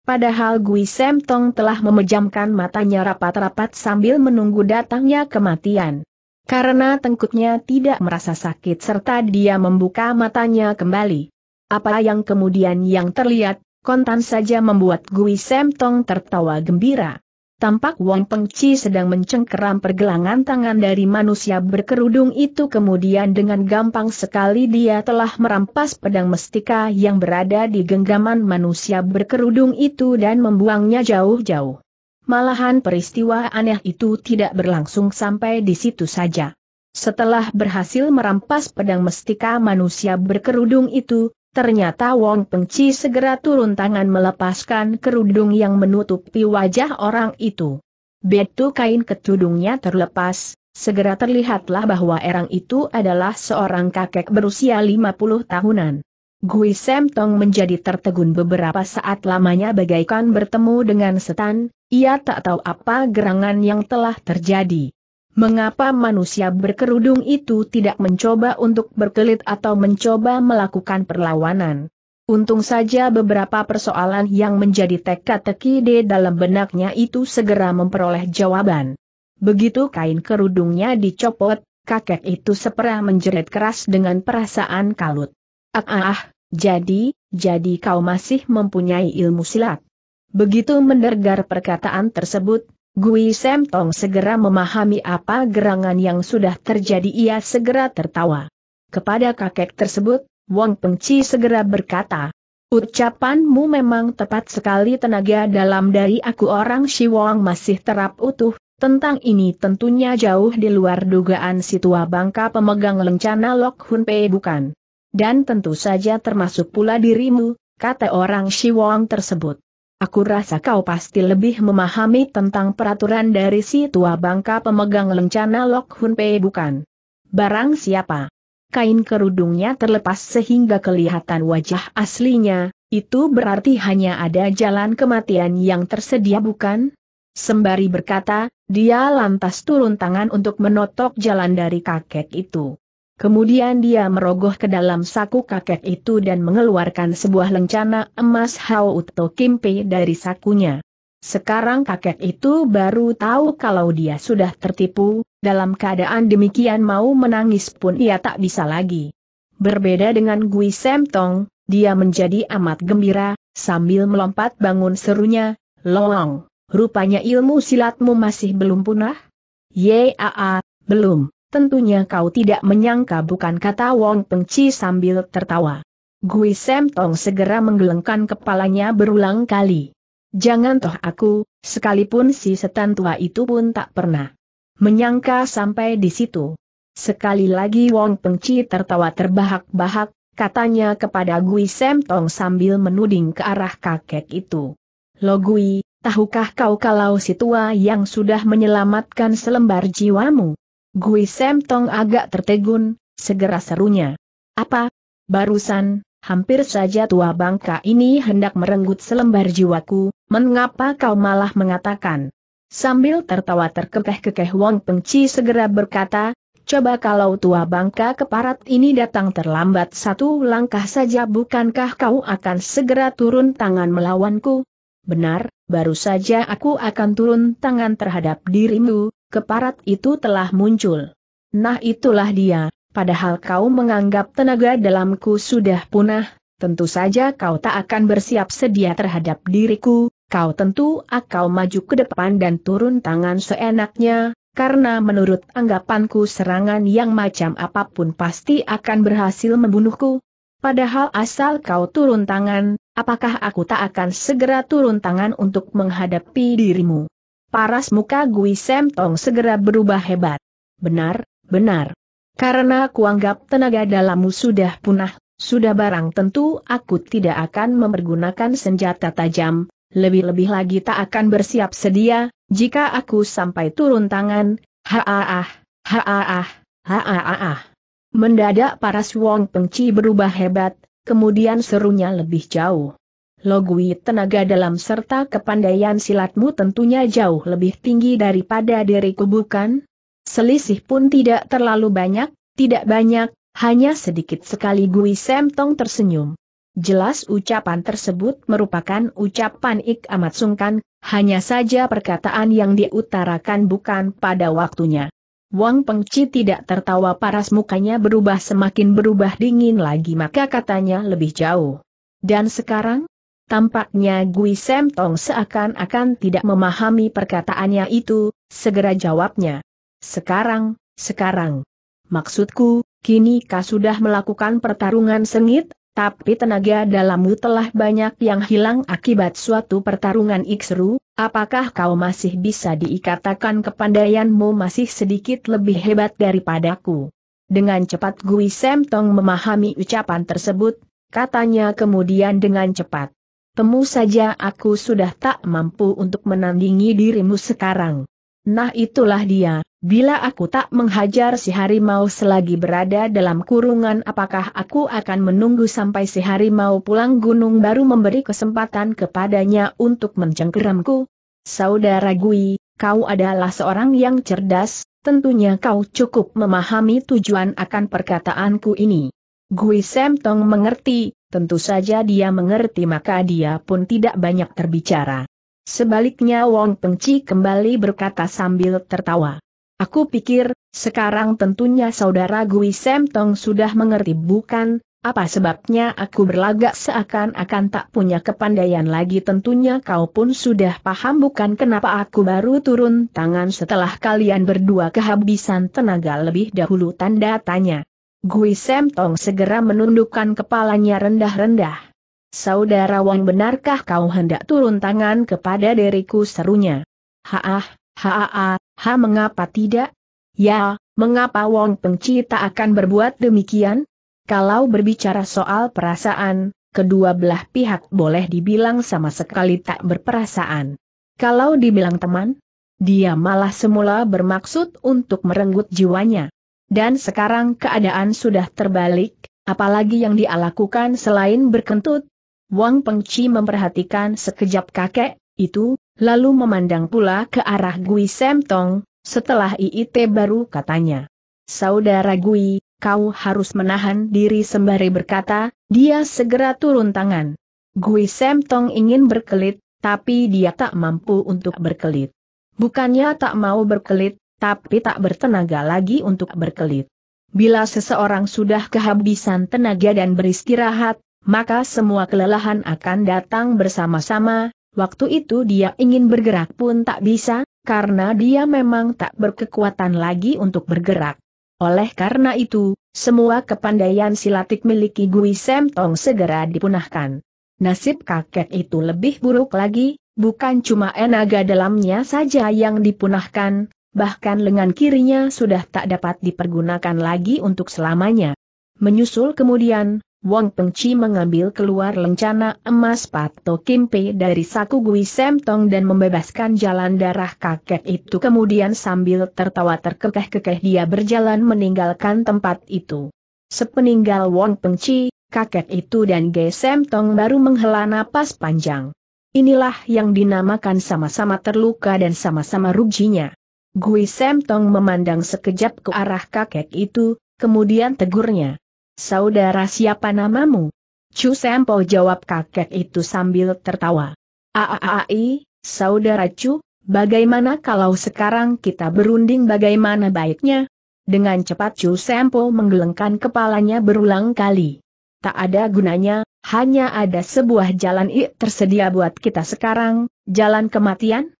S1: Padahal Gui Semtong telah memejamkan matanya rapat-rapat sambil menunggu datangnya kematian. Karena tengkutnya tidak merasa sakit serta dia membuka matanya kembali. Apa yang kemudian yang terlihat, kontan saja membuat Gui Semtong tertawa gembira. Tampak Wong Pengci sedang mencengkeram pergelangan tangan dari manusia berkerudung itu kemudian dengan gampang sekali dia telah merampas pedang mestika yang berada di genggaman manusia berkerudung itu dan membuangnya jauh-jauh. Malahan peristiwa aneh itu tidak berlangsung sampai di situ saja. Setelah berhasil merampas pedang mestika manusia berkerudung itu, Ternyata Wong Pengci segera turun tangan melepaskan kerudung yang menutupi wajah orang itu. Betu kain ketudungnya terlepas, segera terlihatlah bahwa erang itu adalah seorang kakek berusia 50 tahunan. Gui Sam Tong menjadi tertegun beberapa saat lamanya bagaikan bertemu dengan setan, ia tak tahu apa gerangan yang telah terjadi. Mengapa manusia berkerudung itu tidak mencoba untuk berkelit atau mencoba melakukan perlawanan? Untung saja beberapa persoalan yang menjadi teka-teki di dalam benaknya itu segera memperoleh jawaban. Begitu kain kerudungnya dicopot, kakek itu sepera menjerit keras dengan perasaan kalut. Ah, ah, ah jadi, jadi kau masih mempunyai ilmu silat. Begitu mendengar perkataan tersebut, Gui Semtong segera memahami apa gerangan yang sudah terjadi ia segera tertawa. Kepada kakek tersebut, Wong Pengci segera berkata, Ucapanmu memang tepat sekali tenaga dalam dari aku orang Wong masih terap utuh, tentang ini tentunya jauh di luar dugaan si tua bangka pemegang lencana Lok Hun Pei bukan. Dan tentu saja termasuk pula dirimu, kata orang Wong tersebut. Aku rasa kau pasti lebih memahami tentang peraturan dari si tua bangka pemegang lencana Lok Hun Pei bukan? Barang siapa? Kain kerudungnya terlepas sehingga kelihatan wajah aslinya, itu berarti hanya ada jalan kematian yang tersedia bukan? Sembari berkata, dia lantas turun tangan untuk menotok jalan dari kakek itu. Kemudian dia merogoh ke dalam saku kakek itu dan mengeluarkan sebuah lencana emas Hao Uto Kimpe dari sakunya. Sekarang kakek itu baru tahu kalau dia sudah tertipu, dalam keadaan demikian mau menangis pun ia tak bisa lagi. Berbeda dengan Gui Semtong, dia menjadi amat gembira, sambil melompat bangun serunya, Loong, rupanya ilmu silatmu masih belum punah? Yaa, belum. Tentunya kau tidak menyangka bukan kata Wong Pengci sambil tertawa. Gui Sam Tong segera menggelengkan kepalanya berulang kali. Jangan toh aku, sekalipun si setan tua itu pun tak pernah menyangka sampai di situ. Sekali lagi Wong Pengci tertawa terbahak-bahak, katanya kepada Gui Sam Tong sambil menuding ke arah kakek itu. Lo Gui, tahukah kau kalau si tua yang sudah menyelamatkan selembar jiwamu? Gui Sem Tong agak tertegun, segera serunya. Apa? Barusan, hampir saja tua bangka ini hendak merenggut selembar jiwaku, mengapa kau malah mengatakan? Sambil tertawa terkekeh-kekeh Wong Pengci segera berkata, coba kalau tua bangka keparat ini datang terlambat satu langkah saja bukankah kau akan segera turun tangan melawanku? Benar, baru saja aku akan turun tangan terhadap dirimu, keparat itu telah muncul. Nah itulah dia, padahal kau menganggap tenaga dalamku sudah punah, tentu saja kau tak akan bersiap sedia terhadap diriku, kau tentu akan maju ke depan dan turun tangan seenaknya, karena menurut anggapanku serangan yang macam apapun pasti akan berhasil membunuhku. Padahal asal kau turun tangan, apakah aku tak akan segera turun tangan untuk menghadapi dirimu? paras muka Gui Sem Tong segera berubah hebat. Benar, benar. Karena kuanggap tenaga dalammu sudah punah, sudah barang tentu aku tidak akan mempergunakan senjata tajam, lebih-lebih lagi tak akan bersiap sedia, jika aku sampai turun tangan, ha-ah-ah, ha-ah-ah, ha-ah-ah. Mendadak paras Wong Pengci berubah hebat, kemudian serunya lebih jauh. Logui tenaga dalam serta kepandaian silatmu tentunya jauh lebih tinggi daripada diriku bukan? Selisih pun tidak terlalu banyak, tidak banyak, hanya sedikit sekali Gui Semtong tersenyum. Jelas ucapan tersebut merupakan ucapan ik amat sungkan, hanya saja perkataan yang diutarakan bukan pada waktunya. Wang Pengci tidak tertawa paras mukanya berubah semakin berubah dingin lagi maka katanya lebih jauh. Dan sekarang, Tampaknya Gui Sem Tong seakan-akan tidak memahami perkataannya itu, segera jawabnya. Sekarang, sekarang. Maksudku, kini kau sudah melakukan pertarungan sengit, tapi tenaga dalammu telah banyak yang hilang akibat suatu pertarungan ikseru, apakah kau masih bisa diikatakan kepandaianmu masih sedikit lebih hebat daripadaku? Dengan cepat Gui Sem Tong memahami ucapan tersebut, katanya kemudian dengan cepat. Temu saja aku sudah tak mampu untuk menandingi dirimu sekarang. Nah itulah dia, bila aku tak menghajar si harimau selagi berada dalam kurungan apakah aku akan menunggu sampai si harimau pulang gunung baru memberi kesempatan kepadanya untuk mencengkeramku? Saudara Gui, kau adalah seorang yang cerdas, tentunya kau cukup memahami tujuan akan perkataanku ini. Gui Semtong mengerti, Tentu saja dia mengerti maka dia pun tidak banyak terbicara. Sebaliknya Wong Pengci kembali berkata sambil tertawa. Aku pikir, sekarang tentunya saudara Gui Sem Tong sudah mengerti bukan, apa sebabnya aku berlagak seakan-akan tak punya kepandaian lagi tentunya kau pun sudah paham bukan kenapa aku baru turun tangan setelah kalian berdua kehabisan tenaga lebih dahulu tanda tanya. Gui Tong segera menundukkan kepalanya rendah-rendah. Saudara Wang benarkah kau hendak turun tangan kepada diriku serunya? Haah, haa, ha mengapa tidak? Ya, mengapa Wong pencita akan berbuat demikian? Kalau berbicara soal perasaan, kedua belah pihak boleh dibilang sama sekali tak berperasaan. Kalau dibilang teman, dia malah semula bermaksud untuk merenggut jiwanya. Dan sekarang keadaan sudah terbalik, apalagi yang dia lakukan selain berkentut. Wang Pengci memperhatikan sekejap kakek itu, lalu memandang pula ke arah Gui Semtong, setelah IIT baru katanya. Saudara Gui, kau harus menahan diri sembari berkata, dia segera turun tangan. Gui Semtong ingin berkelit, tapi dia tak mampu untuk berkelit. Bukannya tak mau berkelit, tapi tak bertenaga lagi untuk berkelit. Bila seseorang sudah kehabisan tenaga dan beristirahat, maka semua kelelahan akan datang bersama-sama, waktu itu dia ingin bergerak pun tak bisa, karena dia memang tak berkekuatan lagi untuk bergerak. Oleh karena itu, semua kepandaian silatik miliki Gui Sem Tong segera dipunahkan. Nasib kakek itu lebih buruk lagi, bukan cuma enaga dalamnya saja yang dipunahkan, bahkan lengan kirinya sudah tak dapat dipergunakan lagi untuk selamanya. Menyusul kemudian, Wong Pengci mengambil keluar lencana emas Pato Kimpe dari saku Gui Semtong dan membebaskan jalan darah kakek itu kemudian sambil tertawa terkekeh-kekeh dia berjalan meninggalkan tempat itu. Sepeninggal Wong Pengci, kakek itu dan Gui Semtong baru menghela napas panjang. Inilah yang dinamakan sama-sama terluka dan sama-sama ruginya. Gui Semtong memandang sekejap ke arah kakek itu, kemudian tegurnya. Saudara siapa namamu? Chu Sempo jawab kakek itu sambil tertawa. Aaai, saudara Chu, bagaimana kalau sekarang kita berunding bagaimana baiknya? Dengan cepat Chu Sempo menggelengkan kepalanya berulang kali. Tak ada gunanya, hanya ada sebuah jalan i tersedia buat kita sekarang, jalan kematian?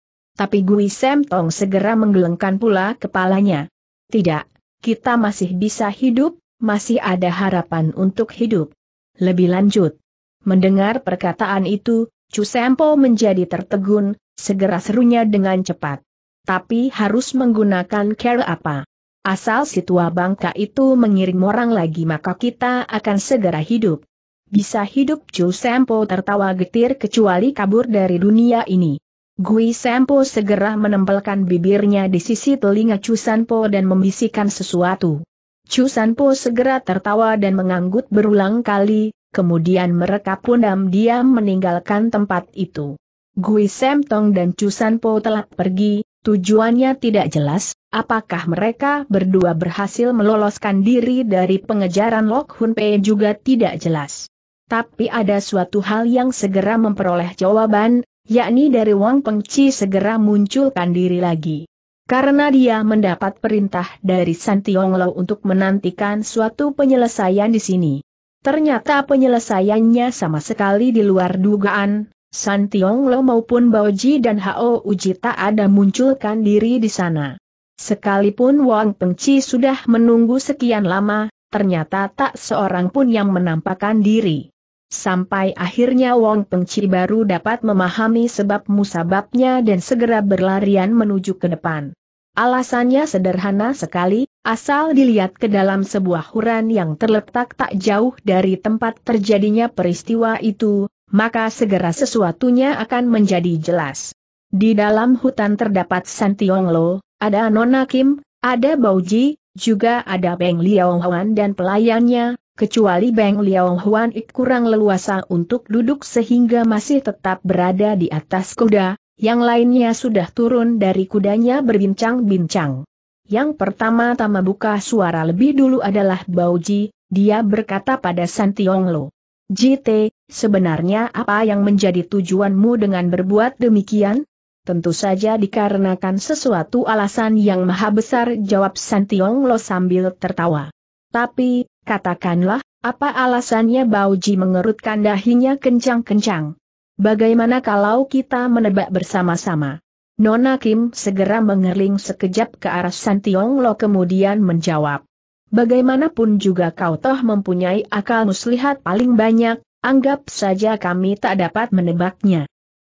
S1: Tapi Gui Sem Tong segera menggelengkan pula kepalanya. Tidak, kita masih bisa hidup, masih ada harapan untuk hidup. Lebih lanjut. Mendengar perkataan itu, Chu Sempo menjadi tertegun, segera serunya dengan cepat. Tapi harus menggunakan care apa? Asal si tua bangka itu mengirim orang lagi maka kita akan segera hidup. Bisa hidup Chu Sempo tertawa getir kecuali kabur dari dunia ini. Gui Sempo segera menempelkan bibirnya di sisi telinga Chu Sanpo dan membisikkan sesuatu. Chu Sanpo segera tertawa dan mengangguk berulang kali, kemudian mereka pun diam-diam meninggalkan tempat itu. Gui Semtong dan Chu Sanpo telah pergi, tujuannya tidak jelas, apakah mereka berdua berhasil meloloskan diri dari pengejaran Lok Hunpei juga tidak jelas. Tapi ada suatu hal yang segera memperoleh jawaban, yakni dari Wang Pengci segera munculkan diri lagi. Karena dia mendapat perintah dari San Tionglo untuk menantikan suatu penyelesaian di sini. Ternyata penyelesaiannya sama sekali di luar dugaan, San Tionglo maupun Baoji dan Hao Uji tak ada munculkan diri di sana. Sekalipun Wang Pengci sudah menunggu sekian lama, ternyata tak seorang pun yang menampakkan diri. Sampai akhirnya Wong Pengci baru dapat memahami sebab musababnya dan segera berlarian menuju ke depan. Alasannya sederhana sekali, asal dilihat ke dalam sebuah huran yang terletak tak jauh dari tempat terjadinya peristiwa itu, maka segera sesuatunya akan menjadi jelas. Di dalam hutan terdapat Santionglo, ada Nona Kim, ada Bauji, juga ada Beng Liao Huan dan pelayannya, kecuali Beng Liao Huan Ik kurang leluasa untuk duduk sehingga masih tetap berada di atas kuda, yang lainnya sudah turun dari kudanya berbincang-bincang. Yang pertama-tama buka suara lebih dulu adalah Ji, dia berkata pada San Tiong Lo. JT, sebenarnya apa yang menjadi tujuanmu dengan berbuat demikian? Tentu saja dikarenakan sesuatu alasan yang maha besar jawab San Tiong Lo sambil tertawa. Tapi, katakanlah, apa alasannya Bauji mengerutkan dahinya kencang-kencang? Bagaimana kalau kita menebak bersama-sama? Nona Kim segera mengerling sekejap ke arah San Tiong Lo kemudian menjawab. Bagaimanapun juga kau toh mempunyai akal muslihat paling banyak, anggap saja kami tak dapat menebaknya.